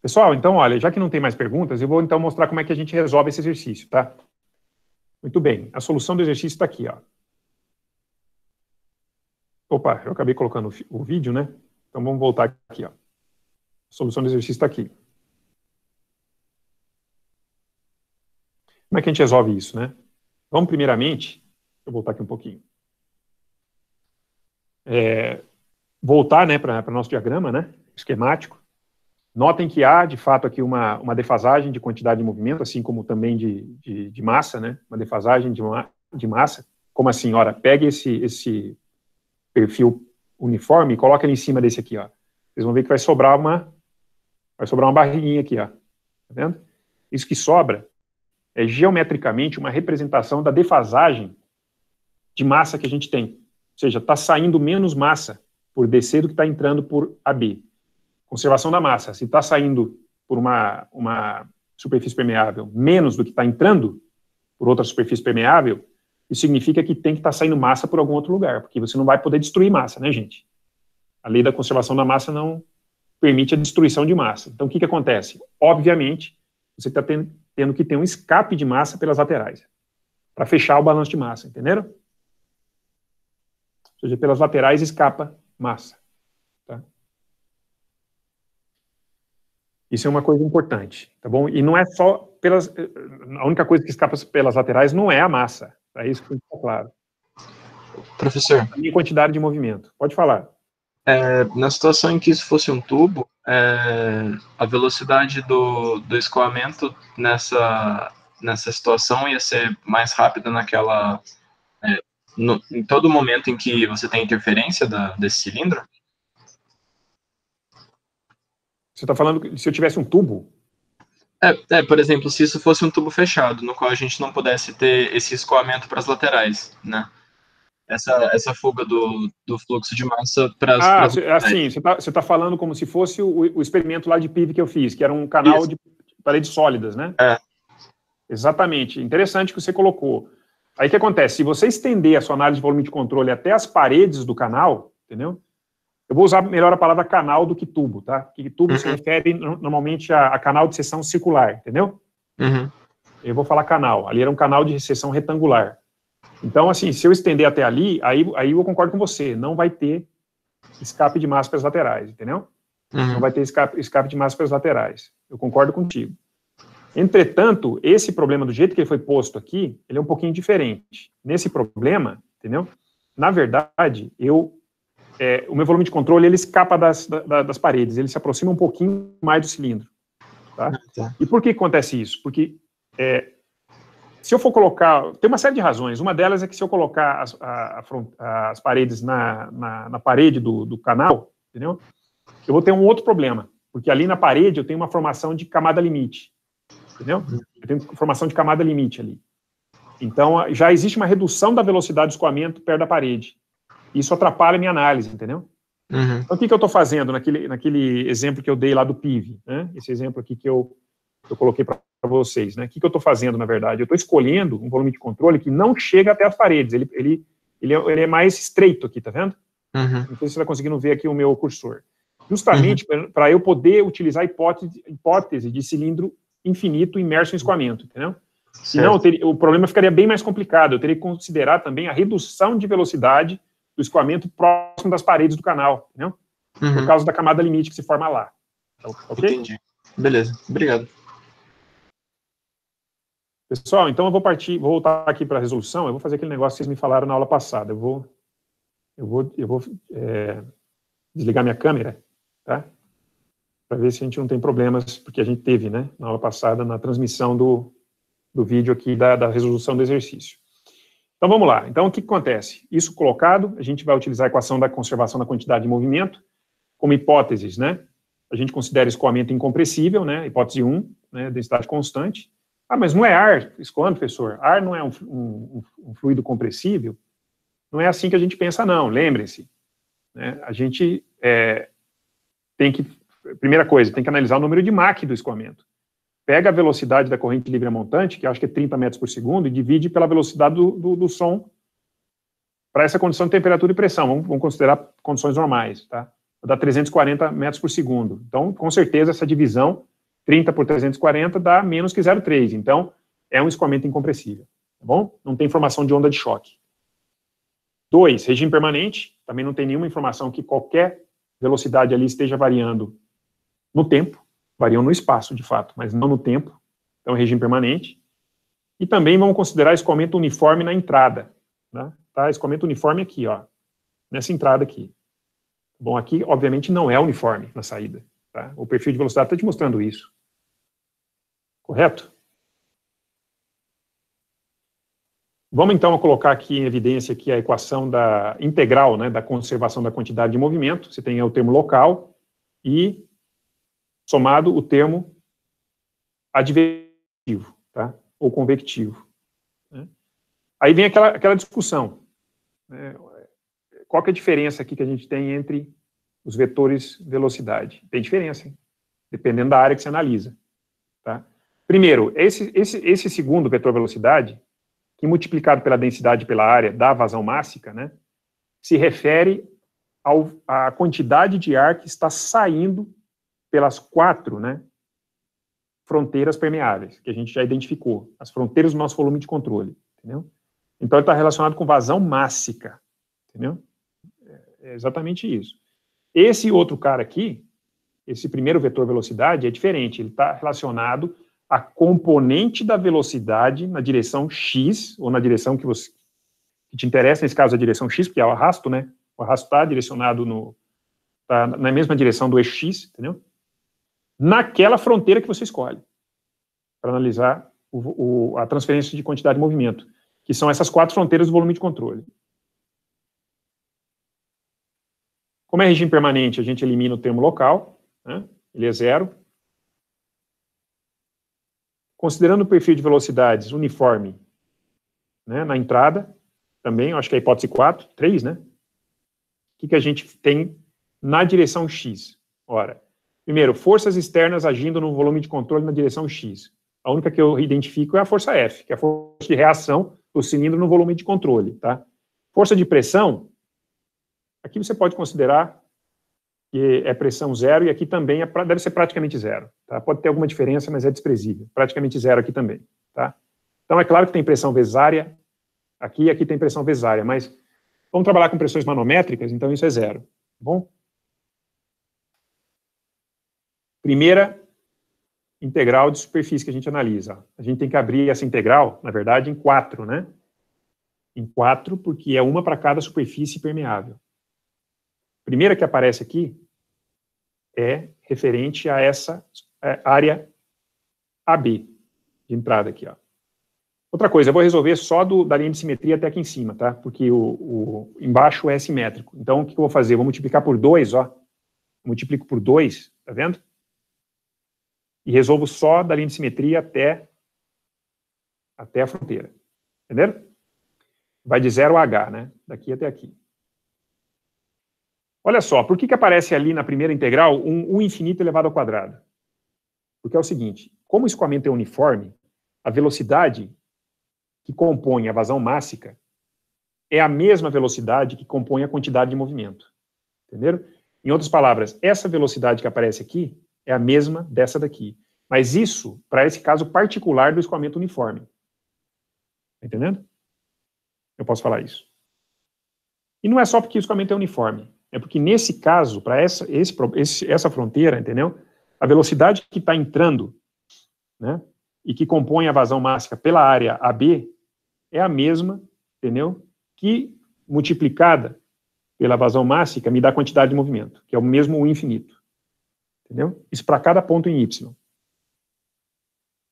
Pessoal, então, olha, já que não tem mais perguntas, eu vou então mostrar como é que a gente resolve esse exercício, tá? Muito bem, a solução do exercício está aqui. Ó. Opa, eu acabei colocando o vídeo, né? Então vamos voltar aqui. Ó. A solução do exercício está aqui. Como é que a gente resolve isso, né? Vamos primeiramente, deixa eu voltar aqui um pouquinho. É, voltar né, para o nosso diagrama né, esquemático. Notem que há, de fato, aqui uma, uma defasagem de quantidade de movimento, assim como também de, de, de massa, né? Uma defasagem de, de massa. Como assim? Ora, pegue esse, esse perfil uniforme e coloque ele em cima desse aqui, ó. Vocês vão ver que vai sobrar uma, vai sobrar uma barriguinha aqui, ó. Tá vendo? Isso que sobra é geometricamente uma representação da defasagem de massa que a gente tem. Ou seja, está saindo menos massa por DC do que está entrando por AB conservação da massa. Se está saindo por uma, uma superfície permeável menos do que está entrando por outra superfície permeável, isso significa que tem que estar tá saindo massa por algum outro lugar, porque você não vai poder destruir massa, né, gente? A lei da conservação da massa não permite a destruição de massa. Então, o que, que acontece? Obviamente, você está tendo, tendo que ter um escape de massa pelas laterais, para fechar o balanço de massa, entenderam? Ou seja, pelas laterais escapa massa. Isso é uma coisa importante, tá bom? E não é só pelas. A única coisa que escapa pelas laterais não é a massa. É isso que tem claro. Professor. minha quantidade de movimento. Pode falar. É, na situação em que isso fosse um tubo, é, a velocidade do, do escoamento nessa, nessa situação ia ser mais rápida naquela. É, no, em todo momento em que você tem interferência da, desse cilindro? Você está falando que se eu tivesse um tubo? É, é, por exemplo, se isso fosse um tubo fechado, no qual a gente não pudesse ter esse escoamento para as laterais, né? Essa, essa fuga do, do fluxo de massa para as. Ah, assim, você está tá falando como se fosse o, o experimento lá de PIB que eu fiz, que era um canal isso. de paredes sólidas, né? É. Exatamente. Interessante que você colocou. Aí o que acontece? Se você estender a sua análise de volume de controle até as paredes do canal, entendeu? Eu vou usar melhor a palavra canal do que tubo, tá? Que tubo uhum. se refere normalmente a, a, canal de seção circular, entendeu? Uhum. Eu vou falar canal. Ali era um canal de seção retangular. Então, assim, se eu estender até ali, aí, aí eu concordo com você, não vai ter escape de máscaras laterais, entendeu? Uhum. Não vai ter escape, escape de máscaras laterais. Eu concordo contigo. Entretanto, esse problema, do jeito que ele foi posto aqui, ele é um pouquinho diferente. Nesse problema, entendeu? Na verdade, eu é, o meu volume de controle ele escapa das, da, das paredes, ele se aproxima um pouquinho mais do cilindro. Tá? Ah, tá? E por que acontece isso? Porque é, se eu for colocar, tem uma série de razões. Uma delas é que se eu colocar as, a, a, as paredes na, na, na parede do, do, canal, entendeu? Eu vou ter um outro problema, porque ali na parede eu tenho uma formação de camada limite, entendeu? Eu tenho formação de camada limite ali. Então já existe uma redução da velocidade de escoamento perto da parede. Isso atrapalha a minha análise, entendeu? Uhum. Então, o que, que eu estou fazendo naquele, naquele exemplo que eu dei lá do PIV? Né? Esse exemplo aqui que eu, eu coloquei para vocês. Né? O que, que eu estou fazendo, na verdade? Eu estou escolhendo um volume de controle que não chega até as paredes. Ele, ele, ele, é, ele é mais estreito aqui, tá vendo? Uhum. Não sei se você está conseguindo ver aqui o meu cursor. Justamente uhum. para eu poder utilizar a hipótese, hipótese de cilindro infinito imerso em escoamento, entendeu? Certo. Senão, o problema ficaria bem mais complicado. Eu teria que considerar também a redução de velocidade do escoamento próximo das paredes do canal, Uhum. Por causa da camada limite que se forma lá. Então, Entendi. Beleza, obrigado. Pessoal, então eu vou partir, vou voltar aqui para a resolução, eu vou fazer aquele negócio que vocês me falaram na aula passada. Eu vou, eu vou, eu vou é, desligar minha câmera, tá? Para ver se a gente não tem problemas, porque a gente teve, né, na aula passada, na transmissão do, do vídeo aqui da, da resolução do exercício. Então vamos lá. Então o que, acontece? Isso colocado, a gente vai utilizar a equação da conservação da quantidade de movimento como hipóteses, né? A gente considera escoamento incompressível, né? Hipótese 1, né? densidade constante. Ah, mas não é ar escoando, professor? Ar não é um, um, um fluido compressível? Não é assim que a gente pensa, não. Lembrem-se, né? a gente é, tem que, primeira coisa, tem que analisar o número de Mach do escoamento pega a velocidade da corrente livre montante, que acho que é 30 metros por segundo, e divide pela velocidade do, do, do som para essa condição de temperatura e pressão. Vamos, vamos considerar condições normais, tá? Dá 340 metros por segundo. Então, com certeza, essa divisão 30 por 340 dá menos que 0,3. Então, é um escoamento incompressível, tá bom? Não tem informação de onda de choque. Dois, regime permanente. Também não tem nenhuma informação que qualquer velocidade ali esteja variando no tempo variam no espaço, de fato, mas não no tempo, então é regime permanente. E também vamos considerar escoamento uniforme na entrada, né? tá? Escoamento uniforme aqui, ó, nessa entrada aqui. Tá bom, aqui, obviamente, não é uniforme na saída, tá? O perfil de velocidade está te mostrando isso. Correto? Vamos então colocar aqui em evidência aqui a equação da integral, né, da conservação da quantidade de movimento. Você tem o termo local e somado o termo advertivo, tá? ou convectivo. Né? Aí vem aquela, aquela discussão. Né? Qual que é a diferença aqui que a gente tem entre os vetores velocidade? Tem diferença, hein? dependendo da área que você analisa. Tá? Primeiro, esse, esse, esse segundo vetor velocidade, que multiplicado pela densidade pela área da vazão mássica, né, se refere ao, à quantidade de ar que está saindo pelas quatro né, fronteiras permeáveis, que a gente já identificou, as fronteiras do nosso volume de controle. Entendeu? Então, ele está relacionado com vazão mássica. Entendeu? É, é exatamente isso. Esse outro cara aqui, esse primeiro vetor velocidade, é diferente. Ele está relacionado à componente da velocidade na direção x, ou na direção que, você, que te interessa, nesse caso, a direção x, porque é o arrasto, né? O arrasto está direcionado no, tá na mesma direção do eixo x, entendeu? naquela fronteira que você escolhe, para analisar o, o, a transferência de quantidade de movimento, que são essas quatro fronteiras do volume de controle. Como é regime permanente, a gente elimina o termo local, né? ele é zero. Considerando o perfil de velocidades uniforme né, na entrada, também, acho que é a hipótese 4, 3, né? O que, que a gente tem na direção X? Ora, Primeiro, forças externas agindo no volume de controle na direção X. A única que eu identifico é a força F, que é a força de reação do cilindro no volume de controle, tá? Força de pressão, aqui você pode considerar que é pressão zero, e aqui também é, deve ser praticamente zero, tá? Pode ter alguma diferença, mas é desprezível. Praticamente zero aqui também, tá? Então, é claro que tem pressão vesária aqui, e aqui tem pressão vesária, mas vamos trabalhar com pressões manométricas, então isso é zero, tá bom? Primeira integral de superfície que a gente analisa. A gente tem que abrir essa integral, na verdade, em quatro, né? Em quatro, porque é uma para cada superfície permeável. A primeira que aparece aqui é referente a essa é, área AB de entrada aqui, ó. Outra coisa, eu vou resolver só do, da linha de simetria até aqui em cima, tá? Porque o, o embaixo é simétrico. Então, o que eu vou fazer? Eu vou multiplicar por 2, ó. Multiplico por 2, tá vendo? E resolvo só da linha de simetria até, até a fronteira. Entenderam? Vai de 0 a H, né? Daqui até aqui. Olha só, por que, que aparece ali na primeira integral um, infinito elevado ao quadrado? Porque é o seguinte, como o escoamento é uniforme, a velocidade que compõe a vazão mássica é a mesma velocidade que compõe a quantidade de movimento. Entenderam? Em outras palavras, essa velocidade que aparece aqui é a mesma dessa daqui. Mas isso para esse caso particular do escoamento uniforme. Tá entendendo? Eu posso falar isso. E não é só porque o escoamento é uniforme. É porque nesse caso, para essa, esse, essa fronteira, entendeu? A velocidade que está entrando, né? E que compõe a vazão máxima pela área AB é a mesma, entendeu? Que multiplicada pela vazão máxima me dá a quantidade de movimento, que é o mesmo infinito. Entendeu? Isso para cada ponto em Y.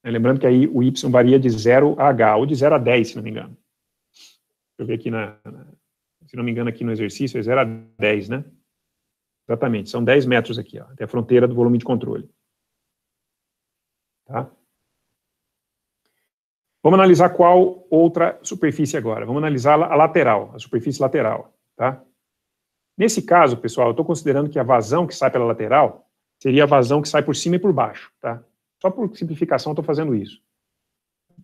É, lembrando que aí o Y varia de 0 a H, ou de 0 a 10, se não me engano. Deixa eu ver aqui na, se não me engano, aqui no exercício, é 0 a 10, né? Exatamente, são 10 metros aqui, ó, até a fronteira do volume de controle. Tá? Vamos analisar qual outra superfície agora. Vamos analisar a lateral, a superfície lateral. Tá? Nesse caso, pessoal, eu estou considerando que a vazão que sai pela lateral seria a vazão que sai por cima e por baixo, tá? Só por simplificação estou fazendo isso.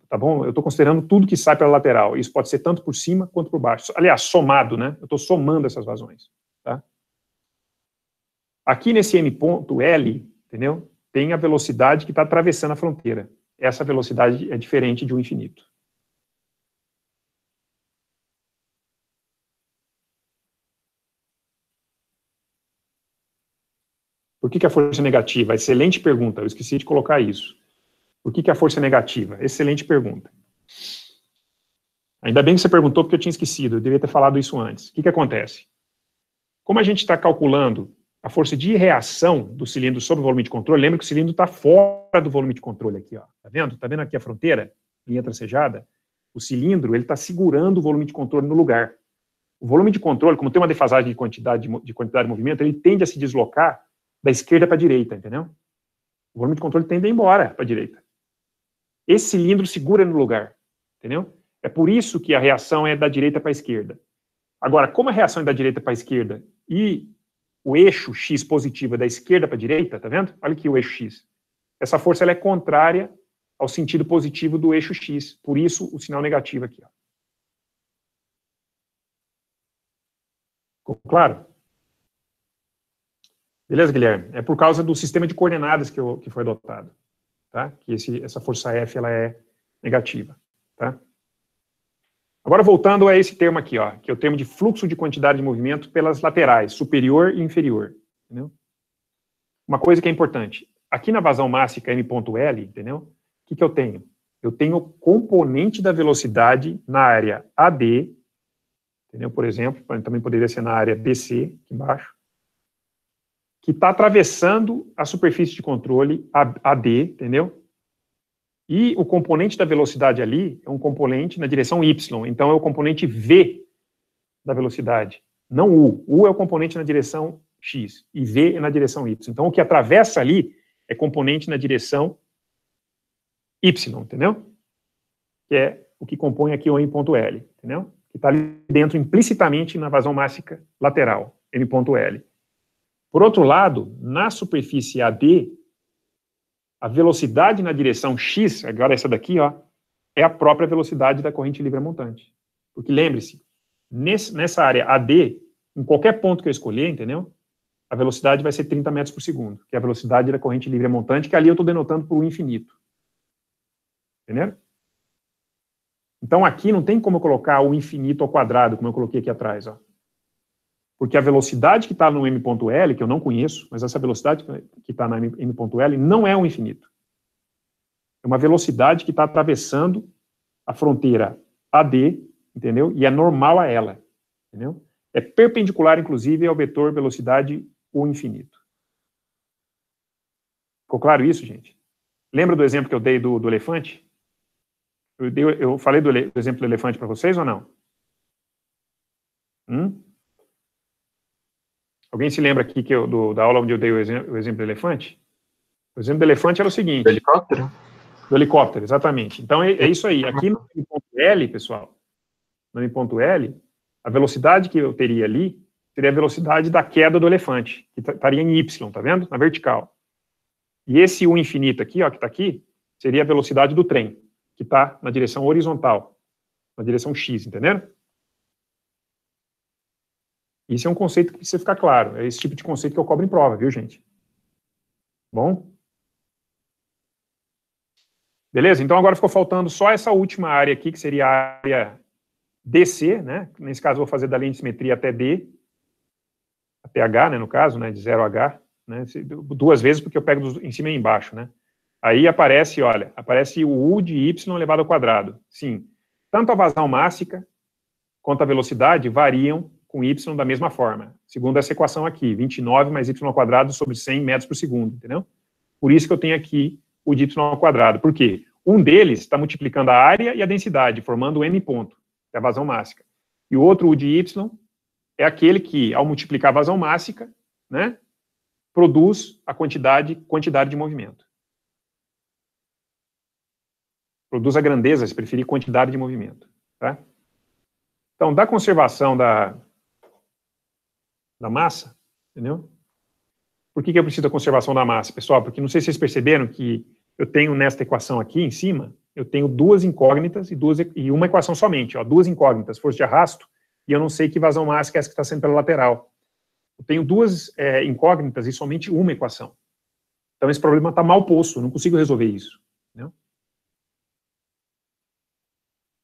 Tá bom? Eu estou considerando tudo que sai pela lateral. Isso pode ser tanto por cima quanto por baixo. Aliás, somado, né? Eu estou somando essas vazões, tá? Aqui nesse M ponto L, entendeu? Tem a velocidade que está atravessando a fronteira. Essa velocidade é diferente de um infinito. Por que, que a força negativa? Excelente pergunta, eu esqueci de colocar isso. Por que, que a força é negativa? Excelente pergunta. Ainda bem que você perguntou, porque eu tinha esquecido, eu devia ter falado isso antes. O que, que acontece? Como a gente está calculando a força de reação do cilindro sobre o volume de controle, lembra que o cilindro está fora do volume de controle aqui, ó. Tá vendo? Tá vendo aqui a fronteira? Linha tracejada? O cilindro, ele está segurando o volume de controle no lugar. O volume de controle, como tem uma defasagem de quantidade de, de quantidade de movimento, ele tende a se deslocar da esquerda para a direita, entendeu? O volume de controle tende a ir embora para a direita. Esse cilindro segura no lugar, entendeu? É por isso que a reação é da direita para a esquerda. Agora, como a reação é da direita para a esquerda e o eixo x positivo é da esquerda para a direita, tá vendo? Olha aqui o eixo x. Essa força ela é contrária ao sentido positivo do eixo x, por isso o sinal negativo aqui. Ó. Ficou claro? Beleza, Guilherme? É por causa do sistema de coordenadas que, eu, que foi adotado, tá? Que esse, essa força F, ela é negativa, tá? Agora, voltando a esse termo aqui, ó, que é o termo de fluxo de quantidade de movimento pelas laterais, superior e inferior, entendeu? Uma coisa que é importante, aqui na vazão mássica M.L, entendeu? O que, que eu tenho? Eu tenho o componente da velocidade na área AD, entendeu? Por exemplo, também poderia ser na área BC, aqui embaixo, que está atravessando a superfície de controle AD, entendeu? E o componente da velocidade ali é um componente na direção Y, então é o componente V da velocidade, não U. U é o componente na direção X e V é na direção Y. Então o que atravessa ali é componente na direção Y, entendeu? Que é o que compõe aqui o M.L, entendeu? Que está ali dentro implicitamente na vazão mássica lateral, M.L. Por outro lado, na superfície AD, a velocidade na direção X, agora essa daqui, ó, é a própria velocidade da corrente livre montante. Porque lembre-se, nessa área AD, em qualquer ponto que eu escolher, entendeu? A velocidade vai ser 30 metros por segundo, que é a velocidade da corrente livre montante, que ali eu estou denotando por o infinito. Entendeu? Então aqui não tem como eu colocar o infinito ao quadrado, como eu coloquei aqui atrás. Ó porque a velocidade que está no m.l, que eu não conheço, mas essa velocidade que está na m.l não é um infinito. É uma velocidade que está atravessando a fronteira AD, entendeu? E é normal a ela, entendeu? É perpendicular, inclusive, ao vetor velocidade o infinito. Ficou claro isso, gente? Lembra do exemplo que eu dei do, do elefante? Eu, dei, eu falei do, do exemplo do elefante para vocês ou não? Hum? Alguém se lembra aqui que eu, do, da aula onde eu dei o, exemplo, o exemplo do elefante? O exemplo do elefante era o seguinte. Do helicóptero? Do helicóptero, exatamente. Então é, é isso aí. Aqui no ponto L, pessoal, no ponto L, a velocidade que eu teria ali seria a velocidade da queda do elefante, que estaria em Y, tá vendo? Na vertical. E esse U infinito aqui, ó, que está aqui, seria a velocidade do trem, que está na direção horizontal, na direção X, entenderam? Isso é um conceito que precisa ficar claro. É esse tipo de conceito que eu cobro em prova, viu, gente? Bom? Beleza? Então agora ficou faltando só essa última área aqui, que seria a área DC, né? Nesse caso, vou fazer da linha de simetria até D, até H, né? No caso, né? De 0 a H, né? Duas vezes, porque eu pego em cima e embaixo, né? Aí aparece, olha, aparece o U de Y elevado ao quadrado. Sim, tanto a vazão mássica quanto a velocidade variam com y da mesma forma, segundo essa equação aqui, 29 mais y ao quadrado sobre 100 metros por segundo, entendeu? Por isso que eu tenho aqui o de y ao quadrado, por quê? Um deles está multiplicando a área e a densidade, formando o m ponto, que é a vazão mássica. E o outro, o de y, é aquele que, ao multiplicar a vazão mássica, né, produz a quantidade, quantidade de movimento. Produz a grandeza, se preferir, quantidade de movimento. Tá? Então, da conservação da, da massa, entendeu? Por que, que eu preciso da conservação da massa, pessoal? Porque não sei se vocês perceberam que eu tenho nesta equação aqui em cima, eu tenho duas incógnitas e, duas, e uma equação somente, ó, duas incógnitas, força de arrasto, e eu não sei que vazão massa que é essa que está sendo pela lateral. Eu tenho duas é, incógnitas e somente uma equação. Então esse problema está mal posto, não consigo resolver isso. Entendeu?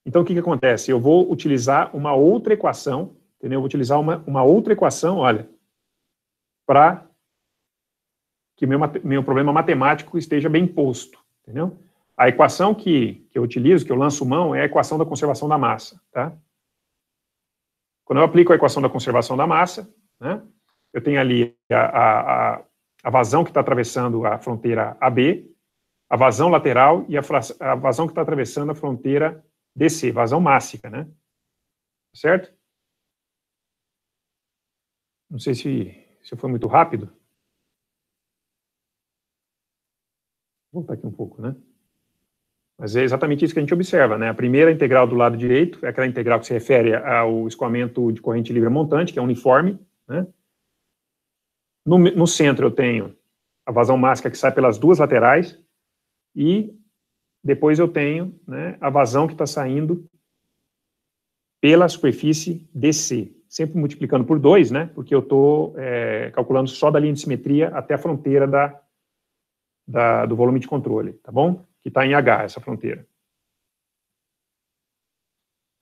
Então o que, que acontece? Eu vou utilizar uma outra equação Entendeu? Eu vou utilizar uma, uma outra equação, olha, para que meu, meu problema matemático esteja bem posto, entendeu? A equação que, que eu utilizo, que eu lanço mão, é a equação da conservação da massa, tá? Quando eu aplico a equação da conservação da massa, né, eu tenho ali a, a, a vazão que está atravessando a fronteira AB, a vazão lateral e a, a vazão que está atravessando a fronteira DC, vazão mássica, né? Certo? Não sei se, se foi muito rápido. Vou voltar aqui um pouco, né? Mas é exatamente isso que a gente observa, né? A primeira integral do lado direito é aquela integral que se refere ao escoamento de corrente livre montante, que é uniforme, né? No, no centro eu tenho a vazão máxima que sai pelas duas laterais e depois eu tenho né, a vazão que está saindo pela superfície DC, sempre multiplicando por 2, né? Porque eu estou é, calculando só da linha de simetria até a fronteira da, da do volume de controle, tá bom? Que está em H, essa fronteira.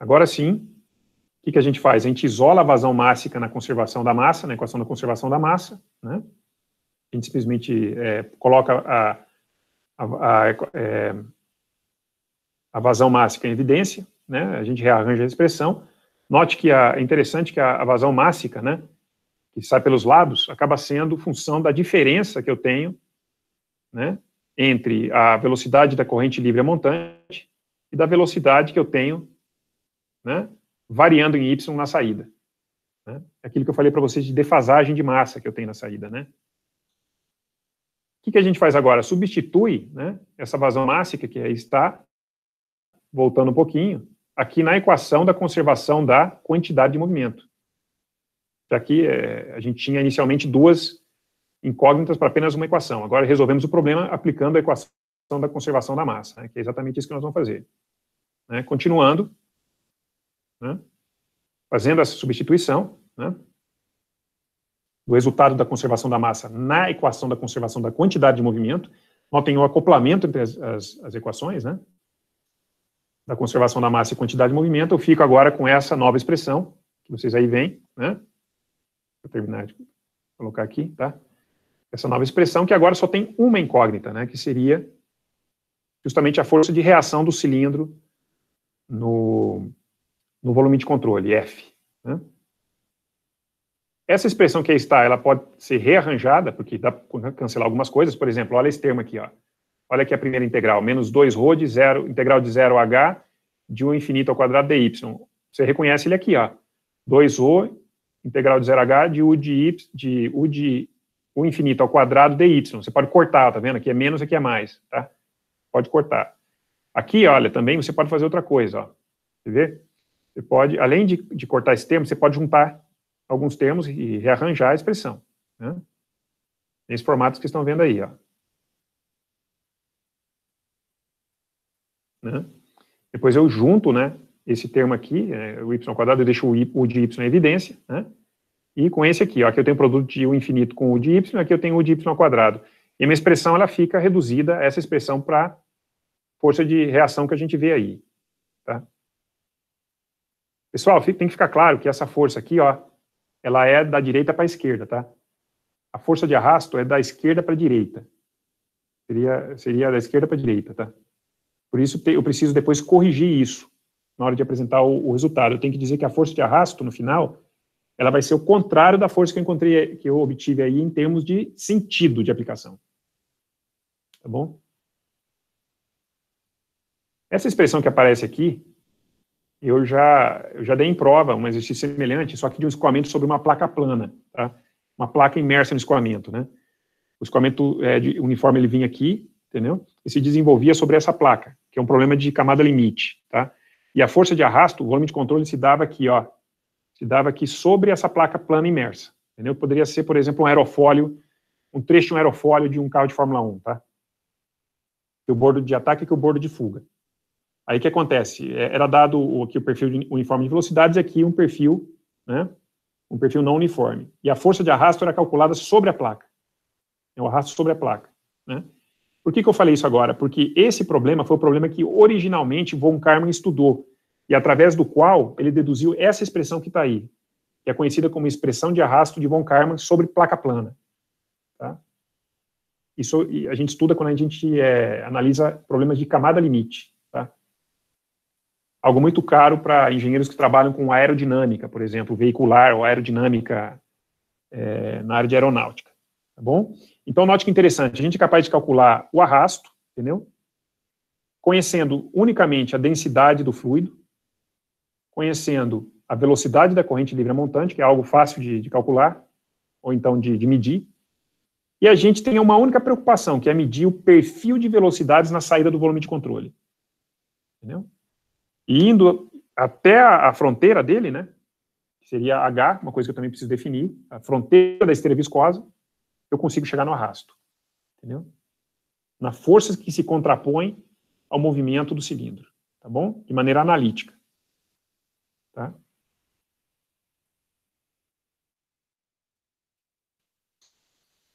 Agora sim, o que, que, a gente faz? A gente isola a vazão mássica na conservação da massa, na equação da conservação da massa, né? A gente simplesmente é, coloca a, a, a, é, a vazão mássica em evidência, né? A gente rearranja a expressão, Note que a, é interessante que a, a vazão mássica, né, que sai pelos lados, acaba sendo função da diferença que eu tenho né, entre a velocidade da corrente livre a montante e da velocidade que eu tenho né, variando em y na saída. Né? É aquilo que eu falei para vocês de defasagem de massa que eu tenho na saída. Né? O que, que a gente faz agora? Substitui né, essa vazão mássica que aí está, voltando um pouquinho, aqui na equação da conservação da quantidade de movimento. Aqui é, a gente tinha inicialmente duas incógnitas para apenas uma equação. Agora resolvemos o problema aplicando a equação da conservação da massa, né, que é exatamente isso que nós vamos fazer. Né, continuando, né, fazendo essa substituição, né, do resultado da conservação da massa na equação da conservação da quantidade de movimento. Notem o acoplamento entre as, as, as equações, né? da conservação da massa e quantidade de movimento, eu fico agora com essa nova expressão, que vocês aí veem, né? Vou terminar de colocar aqui, tá? Essa nova expressão que agora só tem uma incógnita, né? Que seria justamente a força de reação do cilindro no, no volume de controle, F. Né? Essa expressão que aí está, ela pode ser rearranjada, porque dá para cancelar algumas coisas, por exemplo, olha esse termo aqui, ó. Olha aqui a primeira integral, menos 2 ρ de zero, integral de 0 h de 1 infinito ao quadrado dy. Você reconhece ele aqui, ó. 2 ρ, integral de 0 h de u de, y, de u de u infinito ao quadrado dy. Você pode cortar, tá vendo? Aqui é menos, aqui é mais, tá? Pode cortar. Aqui, olha, também você pode fazer outra coisa, ó. Você vê? Você pode, além de, de cortar esse termo, você pode juntar alguns termos e rearranjar a expressão. Né? Nesses formatos que estão vendo aí, ó. Né? Depois eu junto né, esse termo aqui, é, o y quadrado, eu deixo o, y, o de y em evidência, né? e com esse aqui, ó, aqui eu tenho o produto de u infinito com o de y, aqui eu tenho o de y ao quadrado. E a minha expressão ela fica reduzida, essa expressão, para força de reação que a gente vê aí. Tá? Pessoal, tem que ficar claro que essa força aqui, ó, ela é da direita para a esquerda, tá? A força de arrasto é da esquerda para a direita. Seria, seria da esquerda para a direita, tá? Por isso, eu preciso depois corrigir isso na hora de apresentar o, o resultado. Eu tenho que dizer que a força de arrasto, no final, ela vai ser o contrário da força que eu encontrei, que eu obtive aí em termos de sentido de aplicação. Tá bom? Essa expressão que aparece aqui, eu já, eu já dei em prova um exercício semelhante, só que de um escoamento sobre uma placa plana, tá? Uma placa imersa no escoamento, né? O escoamento é, de, uniforme, ele vinha aqui, entendeu? E se desenvolvia sobre essa placa que é um problema de camada limite, tá? E a força de arrasto, o volume de controle se dava aqui, ó, se dava aqui sobre essa placa plana imersa, entendeu? Poderia ser, por exemplo, um aerofólio, um trecho de um aerofólio de um carro de Fórmula 1, tá? O bordo de ataque e o bordo de fuga. Aí o que acontece? É, era dado aqui o perfil de uniforme de velocidades e aqui um perfil, né? Um perfil não uniforme. E a força de arrasto era calculada sobre a placa. É o arrasto sobre a placa, né? Por que, que eu falei isso agora? Porque esse problema foi o problema que originalmente von Karman estudou e através do qual ele deduziu essa expressão que está aí, que é conhecida como expressão de arrasto de von Karman sobre placa plana. Tá? Isso a gente estuda quando a gente é, analisa problemas de camada limite. Tá? Algo muito caro para engenheiros que trabalham com aerodinâmica, por exemplo, veicular ou aerodinâmica é, na área de aeronáutica. Tá bom? Então, note que interessante, a gente é capaz de calcular o arrasto, entendeu? Conhecendo unicamente a densidade do fluido, conhecendo a velocidade da corrente livre montante, que é algo fácil de, de calcular, ou então de, de medir, e a gente tem uma única preocupação, que é medir o perfil de velocidades na saída do volume de controle. Entendeu? E indo até a, a fronteira dele, né, que seria H, uma coisa que eu também preciso definir, a fronteira da esteira viscosa, eu consigo chegar no arrasto. Entendeu? Na força que se contrapõe ao movimento do cilindro, tá bom? De maneira analítica. Tá?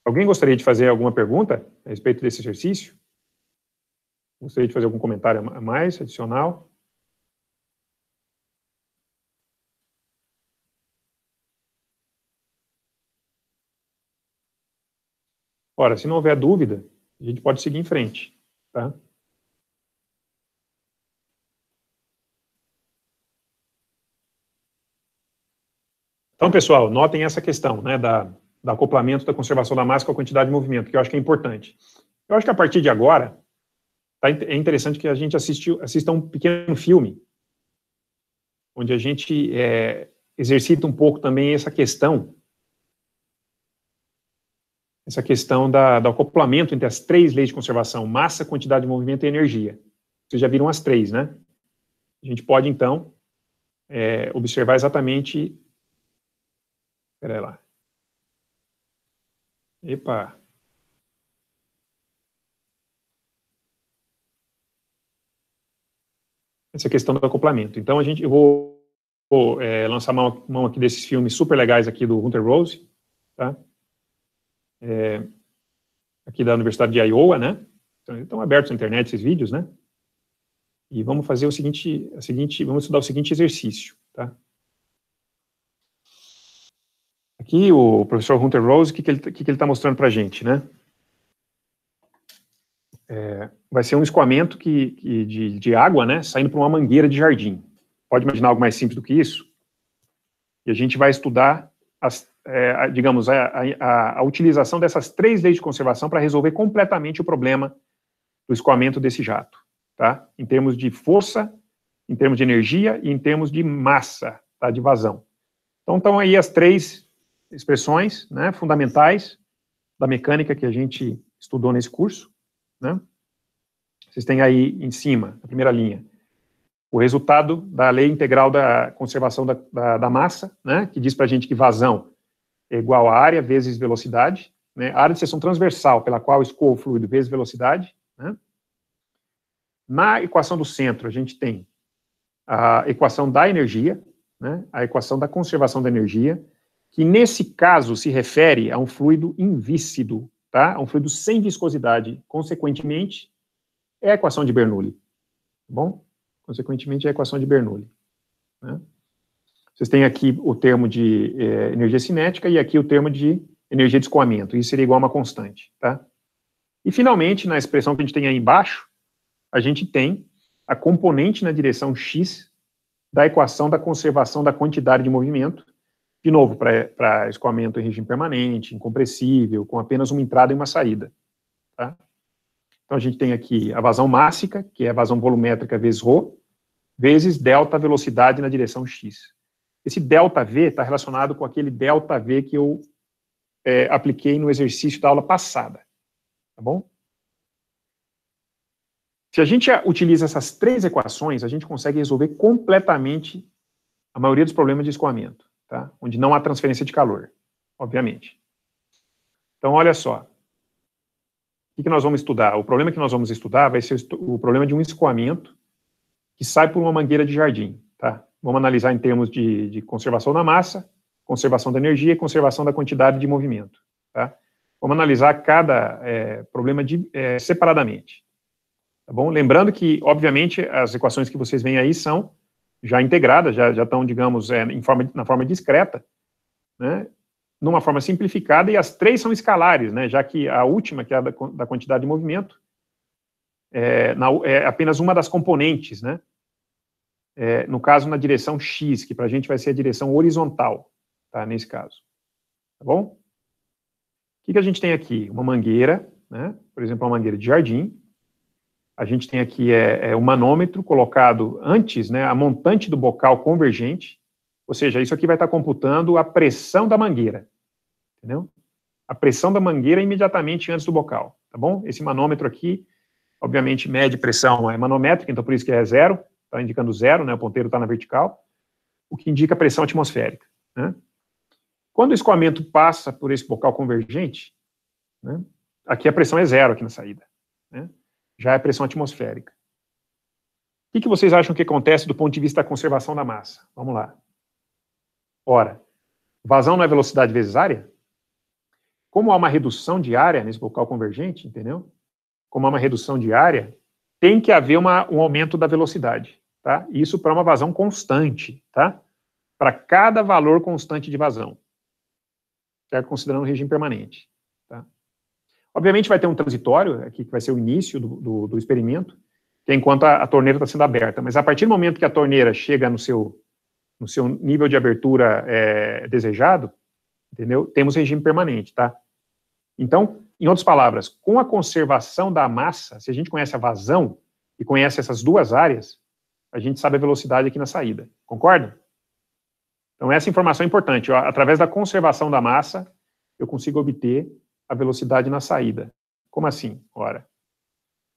Alguém gostaria de fazer alguma pergunta a respeito desse exercício? Gostaria de fazer algum comentário a mais, adicional? Ora, se não houver dúvida, a gente pode seguir em frente, tá? Então, pessoal, notem essa questão, né, da, do acoplamento da conservação da massa com a quantidade de movimento, que eu acho que é importante. Eu acho que a partir de agora, tá, é interessante que a gente assistiu, assista um pequeno filme, onde a gente é, exercita um pouco também essa questão essa questão da, do acoplamento entre as três leis de conservação, massa, quantidade de movimento e energia. Vocês já viram as três, né? A gente pode, então, é, observar exatamente... Espera lá. Epa! Essa questão do acoplamento. Então, a gente, eu vou, vou é, lançar mão, mão aqui desses filmes super legais aqui do Hunter Rose, tá? é, aqui da Universidade de Iowa, né? Então, estão abertos na internet esses vídeos, né? E vamos fazer o seguinte, a seguinte, vamos estudar o seguinte exercício, tá? Aqui o professor Hunter Rose, o que, que ele está tá mostrando para a gente, né? É, vai ser um escoamento que, que de, de, água, né, saindo para uma mangueira de jardim. Pode imaginar algo mais simples do que isso? E a gente vai estudar as é, digamos, a, a, a, utilização dessas três leis de conservação para resolver completamente o problema do escoamento desse jato, tá? Em termos de força, em termos de energia e em termos de massa, tá? De vazão. Então, estão aí as três expressões, né, fundamentais da mecânica que a gente estudou nesse curso, né? Vocês têm aí em cima, na primeira linha, o resultado da lei integral da conservação da, da, da massa, né, que diz para a gente que vazão é igual a área vezes velocidade, né? a área de seção transversal pela qual escoa o fluido vezes velocidade. Né? Na equação do centro, a gente tem a equação da energia, né? a equação da conservação da energia, que nesse caso se refere a um fluido invícido, tá? a um fluido sem viscosidade, consequentemente, é a equação de Bernoulli. Tá bom? Consequentemente, é a equação de Bernoulli. Né? Vocês têm aqui o termo de é, energia cinética e aqui o termo de energia de escoamento. Isso seria igual a uma constante, tá? E, finalmente, na expressão que a gente tem aí embaixo, a gente tem a componente na direção x da equação da conservação da quantidade de movimento, de novo, para escoamento em regime permanente, incompressível, com apenas uma entrada e uma saída. Tá? Então, a gente tem aqui a vazão mássica, que é a vazão volumétrica vezes ρ, vezes delta velocidade na direção x. Esse delta V está relacionado com aquele delta V que eu é, apliquei no exercício da aula passada. Tá bom? Se a gente utiliza essas três equações, a gente consegue resolver completamente a maioria dos problemas de escoamento, tá? onde não há transferência de calor, obviamente. Então, olha só. O que nós vamos estudar? O problema que nós vamos estudar vai ser o problema de um escoamento que sai por uma mangueira de jardim. Tá? Vamos analisar em termos de, de conservação da massa, conservação da energia e conservação da quantidade de movimento. Tá? Vamos analisar cada é, problema de, é, separadamente. Tá bom? Lembrando que, obviamente, as equações que vocês veem aí são já integradas, já, já estão, digamos, é, em forma, na forma discreta, né? numa forma simplificada, e as três são escalares, né? já que a última, que é a da, da quantidade de movimento, é, na, é apenas uma das componentes, né? é, no caso, na direção X, que para a gente vai ser a direção horizontal, tá, nesse caso. Tá bom? O que, que a gente tem aqui? Uma mangueira, né? por exemplo, uma mangueira de jardim. A gente tem aqui é, é, o manômetro colocado antes, né, a montante do bocal convergente, ou seja, isso aqui vai estar tá computando a pressão da mangueira, entendeu? A pressão da mangueira imediatamente antes do bocal, tá bom? Esse manômetro aqui, obviamente, mede pressão é manométrica, então por isso que é zero, está indicando zero, né, o ponteiro está na vertical, o que indica pressão atmosférica. Né? Quando o escoamento passa por esse bocal convergente, né, aqui a pressão é zero aqui na saída. Né? Já é pressão atmosférica. O que, que vocês acham que acontece do ponto de vista da conservação da massa? Vamos lá. Ora, vazão não é velocidade vezes área? Como há uma redução de área nesse bocal convergente, entendeu? Como há uma redução de área, tem que haver uma, um aumento da velocidade tá? Isso para uma vazão constante, tá? Para cada valor constante de vazão, certo? Tá? considerando regime permanente. Tá? Obviamente vai ter um transitório aqui que vai ser o início do, do, do experimento, que é enquanto a, a torneira está sendo aberta. Mas a partir do momento que a torneira chega no seu no seu nível de abertura é, desejado, entendeu? Temos regime permanente, tá? Então, em outras palavras, com a conservação da massa, se a gente conhece a vazão e conhece essas duas áreas, a gente sabe a velocidade aqui na saída. Concorda? Então, essa informação é importante. Ó, através da conservação da massa, eu consigo obter a velocidade na saída. Como assim? Ora,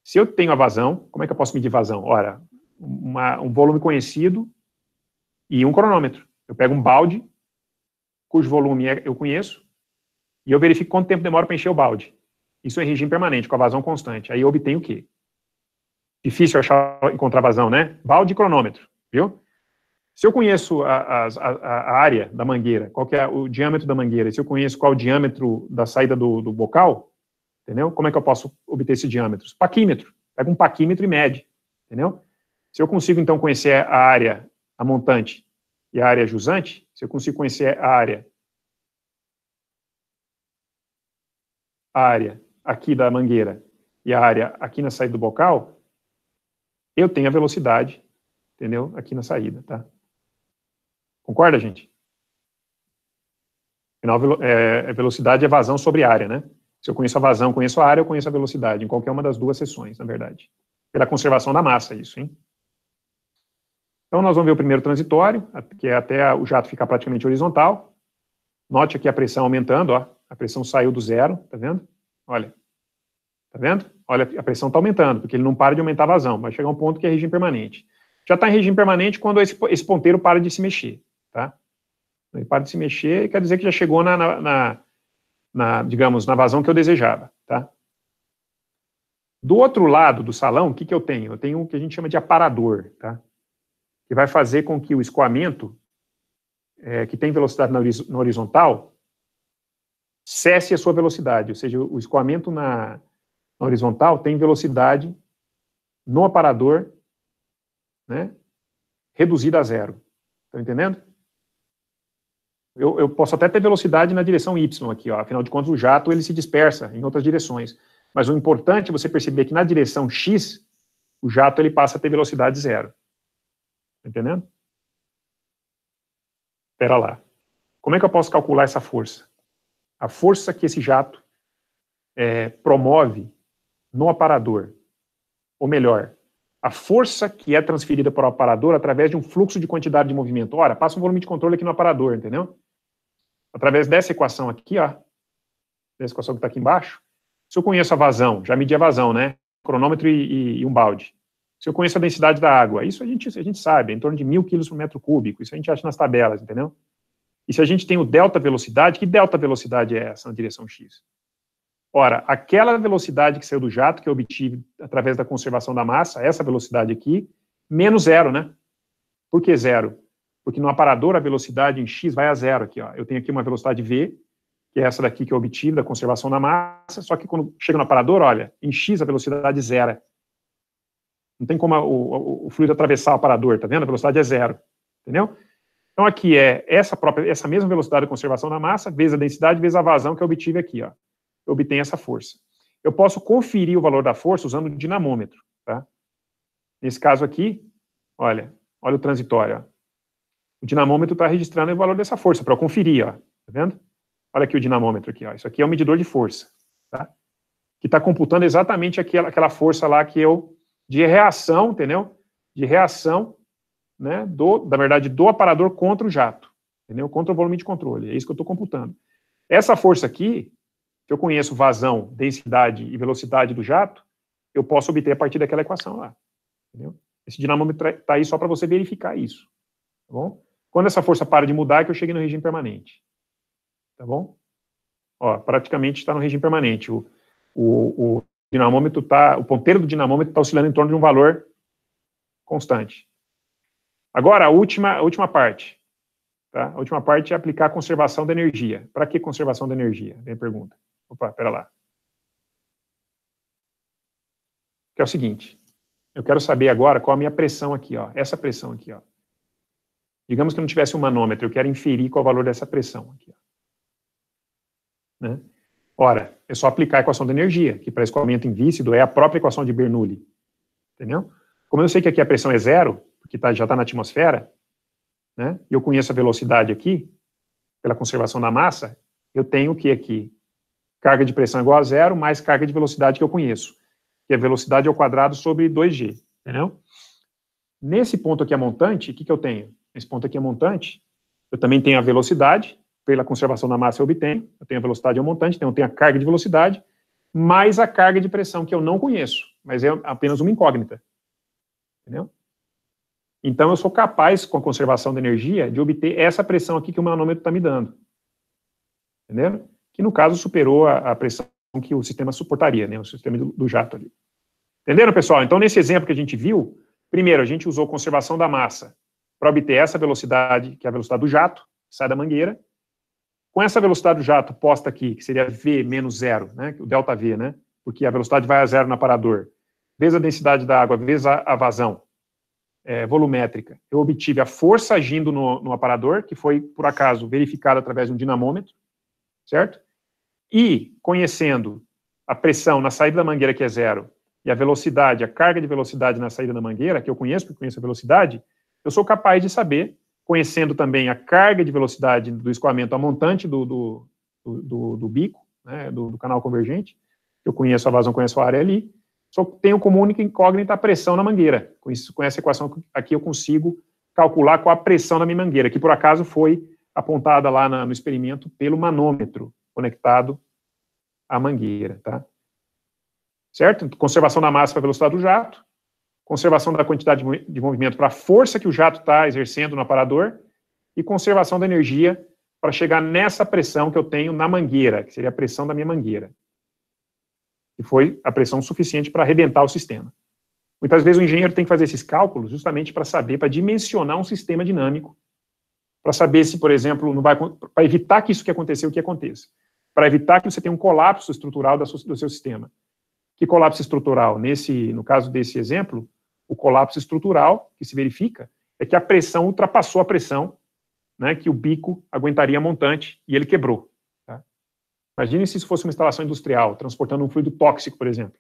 se eu tenho a vazão, como é que eu posso medir vazão? Ora, uma, um volume conhecido e um cronômetro. Eu pego um balde, cujo volume é, eu conheço, e eu verifico quanto tempo demora para encher o balde. Isso é regime permanente, com a vazão constante. Aí eu obtenho o quê? difícil achar, encontrar vazão, né? Balde e cronômetro, viu? Se eu conheço a, a, a área da mangueira, qual é o diâmetro da mangueira, se eu conheço qual é o diâmetro da saída do, do, bocal, entendeu? Como é que eu posso obter esse diâmetro? Paquímetro. Pega um paquímetro e mede, entendeu? Se eu consigo, então, conhecer a área, a montante e a área jusante, se eu consigo conhecer a área, a área aqui da mangueira e a área aqui na saída do bocal, eu tenho a velocidade, entendeu? Aqui na saída, tá? Concorda, gente? É, é, velocidade é vazão sobre área, né? Se eu conheço a vazão, conheço a área, eu conheço a velocidade, em qualquer uma das duas sessões, na verdade. Pela conservação da massa, isso, hein? Então, nós vamos ver o primeiro transitório, que é até o jato ficar praticamente horizontal. Note aqui a pressão aumentando, ó. A pressão saiu do zero, tá vendo? Olha, Tá vendo? Olha, a pressão está aumentando, porque ele não para de aumentar a vazão. Vai chegar um ponto que é regime permanente. Já está em regime permanente quando esse, esse ponteiro para de se mexer, tá? Ele para de se mexer, e quer dizer que já chegou na, na, na, na digamos, na vazão que eu desejava, tá? Do outro lado do salão, o que, que eu tenho? Eu tenho o que a gente chama de aparador, tá? Que vai fazer com que o escoamento, é, que tem velocidade na horizontal, cesse a sua velocidade, ou seja, o escoamento na, horizontal tem velocidade no aparador né, reduzida a zero. Estão tá entendendo? Eu, eu, posso até ter velocidade na direção y aqui, ó. afinal de contas o jato ele se dispersa em outras direções. Mas o importante é você perceber que na direção x, o jato ele passa a ter velocidade zero. Tá entendendo? Espera lá. Como é que eu posso calcular essa força? A força que esse jato é, promove no aparador. Ou melhor, a força que é transferida para o aparador através de um fluxo de quantidade de movimento. Ora, passa um volume de controle aqui no aparador, entendeu? Através dessa equação aqui, ó, dessa equação que está aqui embaixo, se eu conheço a vazão, já medi a vazão, né? Cronômetro e, e, e, um balde. Se eu conheço a densidade da água, isso a gente, a gente sabe, é em torno de mil quilos por metro cúbico, isso a gente acha nas tabelas, entendeu? E se a gente tem o delta velocidade, que delta velocidade é essa na direção x? Ora, aquela velocidade que saiu do jato, que eu obtive através da conservação da massa, essa velocidade aqui, menos zero, né? Por que zero? Porque no aparador a velocidade em x vai a zero aqui. Ó. Eu tenho aqui uma velocidade v, que é essa daqui que eu obtive da conservação da massa, só que quando chega no aparador, olha, em x a velocidade zero. Não tem como a, o, o, fluido atravessar o aparador, tá vendo? A velocidade é zero, entendeu? Então aqui é essa própria, essa mesma velocidade de conservação da massa, vezes a densidade, vezes a vazão que eu obtive aqui, ó obtenho essa força. Eu posso conferir o valor da força usando o dinamômetro. Tá? Nesse caso aqui, olha, olha o transitório. Ó. O dinamômetro está registrando o valor dessa força para eu conferir. Ó, tá vendo? Olha aqui o dinamômetro. Aqui, ó. Isso aqui é um medidor de força. Tá? Que está computando exatamente aquela, aquela força lá que eu... De reação, entendeu? De reação, né? Do, na verdade, do aparador contra o jato. Entendeu? Contra o volume de controle. É isso que eu estou computando. Essa força aqui, que eu conheço vazão, densidade e velocidade do jato, eu posso obter a partir daquela equação lá. Entendeu? Esse dinamômetro está aí só para você verificar isso. Tá bom? Quando essa força para de mudar, é que eu cheguei no regime permanente. Tá bom? Ó, praticamente está no regime permanente. O, o, o dinamômetro tá, o ponteiro do dinamômetro está oscilando em torno de um valor constante. Agora, a última, a última parte. Tá? A última parte é aplicar a conservação da energia. Para que conservação da energia? Tem pergunta. Opa, pera lá. Que é o seguinte, eu quero saber agora qual a minha pressão aqui, ó, essa pressão aqui. Ó. Digamos que eu não tivesse um manômetro, eu quero inferir qual é o valor dessa pressão aqui. Ó. Né? Ora, é só aplicar a equação da energia, que para escoamento invícido é a própria equação de Bernoulli. Entendeu? Como eu sei que aqui a pressão é zero, porque tá, já está na atmosfera, né? eu conheço a velocidade aqui, pela conservação da massa, eu tenho o que aqui? carga de pressão é igual a zero, mais carga de velocidade que eu conheço, que é velocidade ao quadrado sobre 2g, entendeu? Nesse ponto aqui é montante, o que, que eu tenho? Nesse ponto aqui é montante, eu também tenho a velocidade, pela conservação da massa eu obtenho, eu tenho a velocidade ao montante, então eu tenho a carga de velocidade, mais a carga de pressão, que eu não conheço, mas é apenas uma incógnita, entendeu? Então, eu sou capaz, com a conservação da energia, de obter essa pressão aqui que o manômetro está me dando. Entendeu? que no caso superou a, a pressão que o sistema suportaria, né, o sistema do, do jato ali. Entenderam, pessoal? Então, nesse exemplo que a gente viu, primeiro, a gente usou conservação da massa para obter essa velocidade, que é a velocidade do jato, que sai da mangueira. Com essa velocidade do jato posta aqui, que seria V menos zero, né, o delta V, né, porque a velocidade vai a zero no aparador, vezes a densidade da água, vezes a, a vazão é, volumétrica, eu obtive a força agindo no, no aparador, que foi, por acaso, verificada através de um dinamômetro, certo? E conhecendo a pressão na saída da mangueira, que é zero, e a velocidade, a carga de velocidade na saída da mangueira, que eu conheço, porque conheço a velocidade, eu sou capaz de saber, conhecendo também a carga de velocidade do escoamento, a montante do, do, do, do bico, né, do, do, canal convergente, eu conheço a vazão, conheço a área ali, só tenho como única incógnita a pressão na mangueira. Com, isso, com essa equação aqui eu consigo calcular qual a pressão da minha mangueira, que por acaso foi apontada lá na, no experimento pelo manômetro conectado à mangueira, tá? Certo? Conservação da massa para a velocidade do jato, conservação da quantidade de movimento para a força que o jato está exercendo no aparador e conservação da energia para chegar nessa pressão que eu tenho na mangueira, que seria a pressão da minha mangueira. E foi a pressão suficiente para arrebentar o sistema. Muitas vezes o engenheiro tem que fazer esses cálculos justamente para saber, para dimensionar um sistema dinâmico, para saber se, por exemplo, não vai para evitar que isso que aconteceu que aconteça para evitar que você tenha um colapso estrutural do seu sistema. Que colapso estrutural? Nesse, no caso desse exemplo, o colapso estrutural que se verifica é que a pressão ultrapassou a pressão né, que o bico aguentaria montante e ele quebrou. Tá? Imagine se isso fosse uma instalação industrial, transportando um fluido tóxico, por exemplo.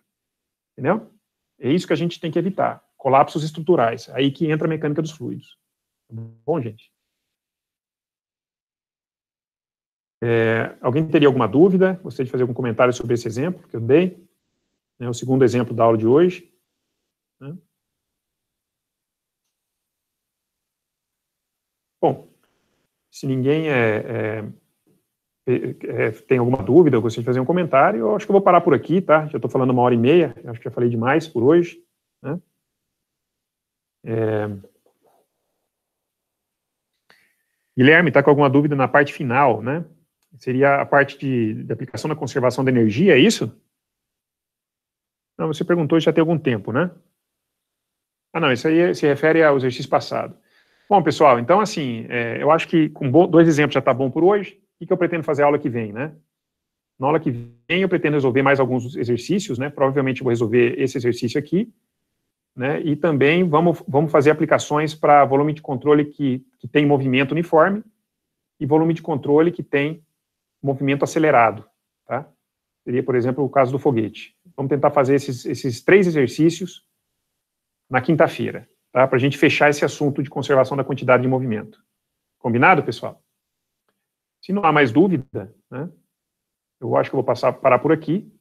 Entendeu? É isso que a gente tem que evitar. Colapsos estruturais. Aí que entra a mecânica dos fluidos. Tá bom, gente? É, alguém teria alguma dúvida? Gostaria de fazer algum comentário sobre esse exemplo que eu dei? É o segundo exemplo da aula de hoje. Né? Bom, se ninguém é é, é, é, tem alguma dúvida, eu gostaria de fazer um comentário, eu acho que eu vou parar por aqui, tá? Já estou falando uma hora e meia, acho que já falei demais por hoje. Né? É, Guilherme, está com alguma dúvida na parte final, né? Seria a parte de, de aplicação da conservação da energia, é isso? Não, você perguntou já tem algum tempo, né? Ah, não, isso aí se refere ao exercício passado. Bom, pessoal, então, assim, é, eu acho que com dois exemplos já está bom por hoje. O que, eu pretendo fazer aula que vem, né? Na aula que vem, eu pretendo resolver mais alguns exercícios, né? Provavelmente vou resolver esse exercício aqui, né? E também vamos, vamos fazer aplicações para volume de controle que, que tem movimento uniforme e volume de controle que tem movimento acelerado. Tá? Seria, por exemplo, o caso do foguete. Vamos tentar fazer esses, esses três exercícios na quinta-feira, tá? para a gente fechar esse assunto de conservação da quantidade de movimento. Combinado, pessoal? Se não há mais dúvida, né, eu acho que eu vou passar, parar por aqui.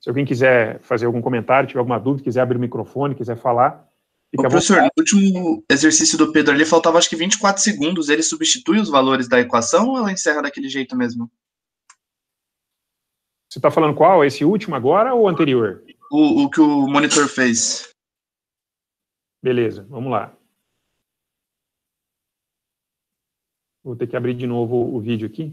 Se alguém quiser fazer algum comentário, tiver alguma dúvida, quiser abrir o microfone, quiser falar, Ô, professor, no último exercício do Pedro ali, faltava acho que 24 segundos. Ele substitui os valores da equação ou ela encerra daquele jeito mesmo? Você está falando qual? Esse último agora ou anterior? O, o que o monitor fez. Beleza, vamos lá. Vou ter que abrir de novo o vídeo aqui.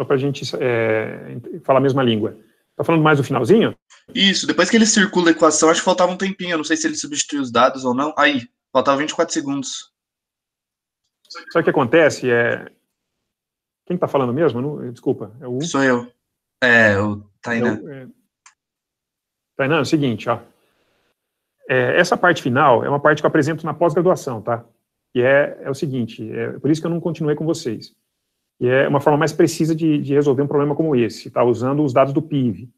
Só para a gente é, falar a mesma língua. Tá falando mais do finalzinho? Isso, depois que ele circula a equação, acho que faltava um tempinho. Eu não sei se ele substituiu os dados ou não. Aí, faltava 24 segundos. Sabe o que acontece? É... Quem tá falando mesmo? Desculpa. É o... Sou eu. É, o Tainan. É, o... é... Tainan, é o seguinte, ó. É, essa parte final é uma parte que eu apresento na pós-graduação, tá? E é, é o seguinte, é por isso que eu não continuei com vocês. E é uma forma mais precisa de, de resolver um problema como esse, tá? usando os dados do PIB,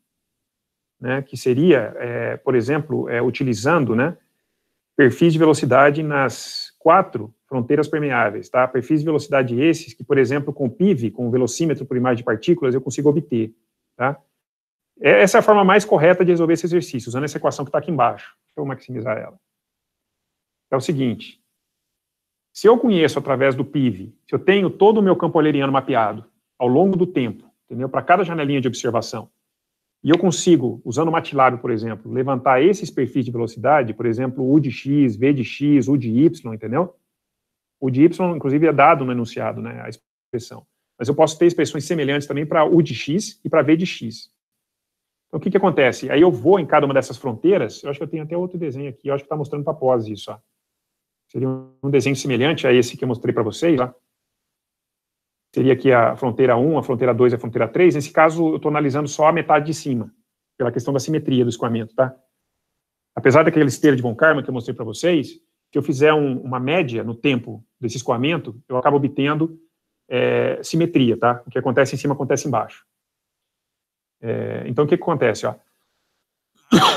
né? que seria, é, por exemplo, é, utilizando né, perfis de velocidade nas quatro fronteiras permeáveis. Tá? Perfis de velocidade esses que, por exemplo, com o PIV, com o velocímetro por imagem de partículas, eu consigo obter. Tá? É, essa é a forma mais correta de resolver esse exercício, usando essa equação que está aqui embaixo. Deixa eu maximizar ela. É o seguinte, se eu conheço através do PIV, se eu tenho todo o meu campo euleriano mapeado ao longo do tempo, entendeu? Para cada janelinha de observação, e eu consigo, usando o MATLAB, por exemplo, levantar esses perfis de velocidade, por exemplo, U de X, V de X, U de Y, entendeu? O de Y, inclusive, é dado no enunciado, né, a expressão. Mas eu posso ter expressões semelhantes também para U de X e para V de X. Então, o que, que acontece? Aí eu vou em cada uma dessas fronteiras, eu acho que eu tenho até outro desenho aqui, eu acho que está mostrando para pós isso. Ó. Seria um desenho semelhante a esse que eu mostrei para vocês. Tá? Seria aqui a fronteira 1, a fronteira 2 e a fronteira 3. Nesse caso, eu estou analisando só a metade de cima, pela questão da simetria do escoamento. Tá? Apesar daquela esteira de von Karman que eu mostrei para vocês, se eu fizer um, uma média no tempo desse escoamento, eu acabo obtendo é, simetria, tá? O que acontece em cima acontece embaixo. É, então, o que, que acontece? Ó?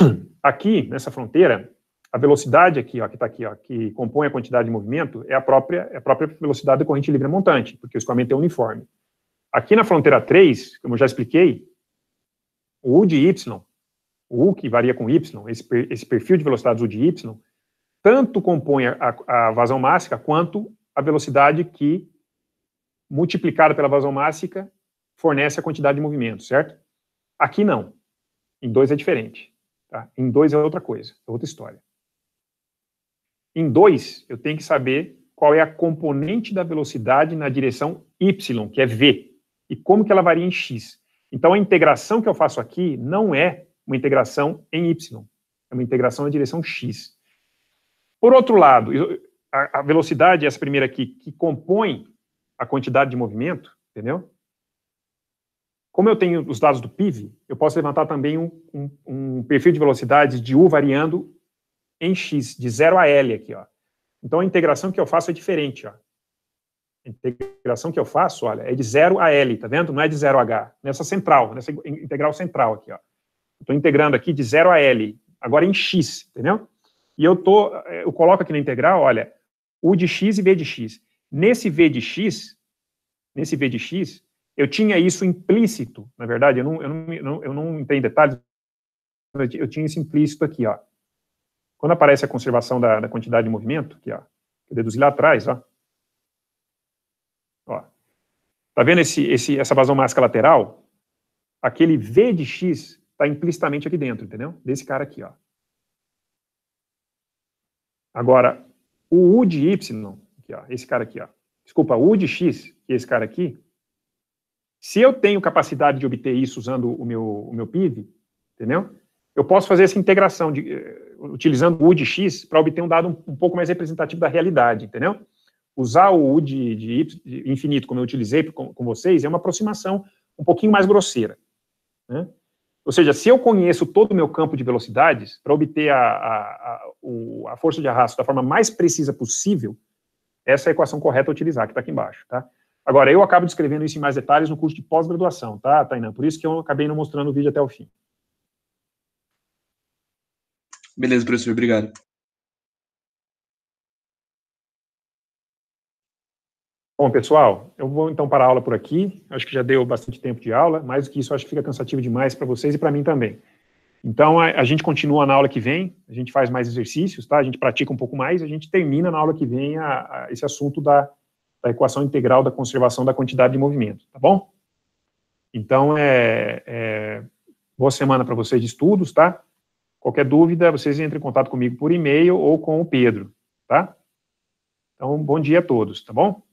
Aqui, nessa fronteira, a velocidade aqui, ó, que está aqui, ó, que compõe a quantidade de movimento, é a própria, é a própria velocidade da corrente livre montante, porque o escoamento é uniforme. Aqui na fronteira 3, como eu já expliquei, o U de Y, o U que varia com Y, esse, per, esse perfil de velocidades U de Y, tanto compõe a, a vazão mássica quanto a velocidade que, multiplicada pela vazão mássica, fornece a quantidade de movimento, certo? Aqui não. Em dois é diferente. Tá? Em dois é outra coisa, é outra história. Em 2, eu tenho que saber qual é a componente da velocidade na direção y, que é v, e como que ela varia em x. Então, a integração que eu faço aqui não é uma integração em y, é uma integração na direção x. Por outro lado, a velocidade, essa primeira aqui, que compõe a quantidade de movimento, entendeu? Como eu tenho os dados do PIV, eu posso levantar também um, um, um perfil de velocidade de U variando em X, de 0 a L aqui, ó. Então, a integração que eu faço é diferente, ó. A integração que eu faço, olha, é de 0 a L, tá vendo? Não é de 0 a H. Nessa central, nessa integral central aqui, ó. Estou integrando aqui de 0 a L, agora em X, entendeu? E eu, tô, eh, eu coloco aqui na integral, olha, U de X e V de X. Nesse V de X, nesse V de X, eu tinha isso implícito, na verdade, eu não, eu não, eu não entrei em detalhes, eu tinha isso implícito aqui, ó quando aparece a conservação da, da quantidade de movimento, que ó, é, eu deduzi lá atrás, ó, ó, tá vendo esse, esse, essa vazão máscara lateral? Aquele V de X está implicitamente aqui dentro, entendeu? Desse cara aqui, ó. Agora, o U de Y, aqui, ó, esse cara aqui, ó, desculpa, U de X, que é esse cara aqui, se eu tenho capacidade de obter isso usando o meu, o meu pib, entendeu? Eu posso fazer essa integração de eh, utilizando o U de X para obter um dado um, um, pouco mais representativo da realidade, entendeu? Usar o U de, de, y, de infinito, como eu utilizei com, com, vocês, é uma aproximação um pouquinho mais grosseira. Né? Ou seja, se eu conheço todo o meu campo de velocidades, para obter a, a, a, o, a força de arrasto da forma mais precisa possível, essa é a equação correta a utilizar, que está aqui embaixo, tá? Agora, eu acabo descrevendo isso em mais detalhes no curso de pós-graduação, tá, Tainan? Por isso que eu acabei não mostrando o vídeo até o fim. Beleza, professor, obrigado. Bom, pessoal, eu vou então para a aula por aqui. Acho que já deu bastante tempo de aula. Mais do que isso, acho que fica cansativo demais para vocês e para mim também. Então, a, a, gente continua na aula que vem, a gente faz mais exercícios, tá? A gente pratica um pouco mais, a gente termina na aula que vem a, a, esse assunto da, da, equação integral da conservação da quantidade de movimento, tá bom? Então, é, é boa semana para vocês de estudos, tá? Qualquer dúvida, vocês entrem em contato comigo por e-mail ou com o Pedro, tá? Então, bom dia a todos, tá bom?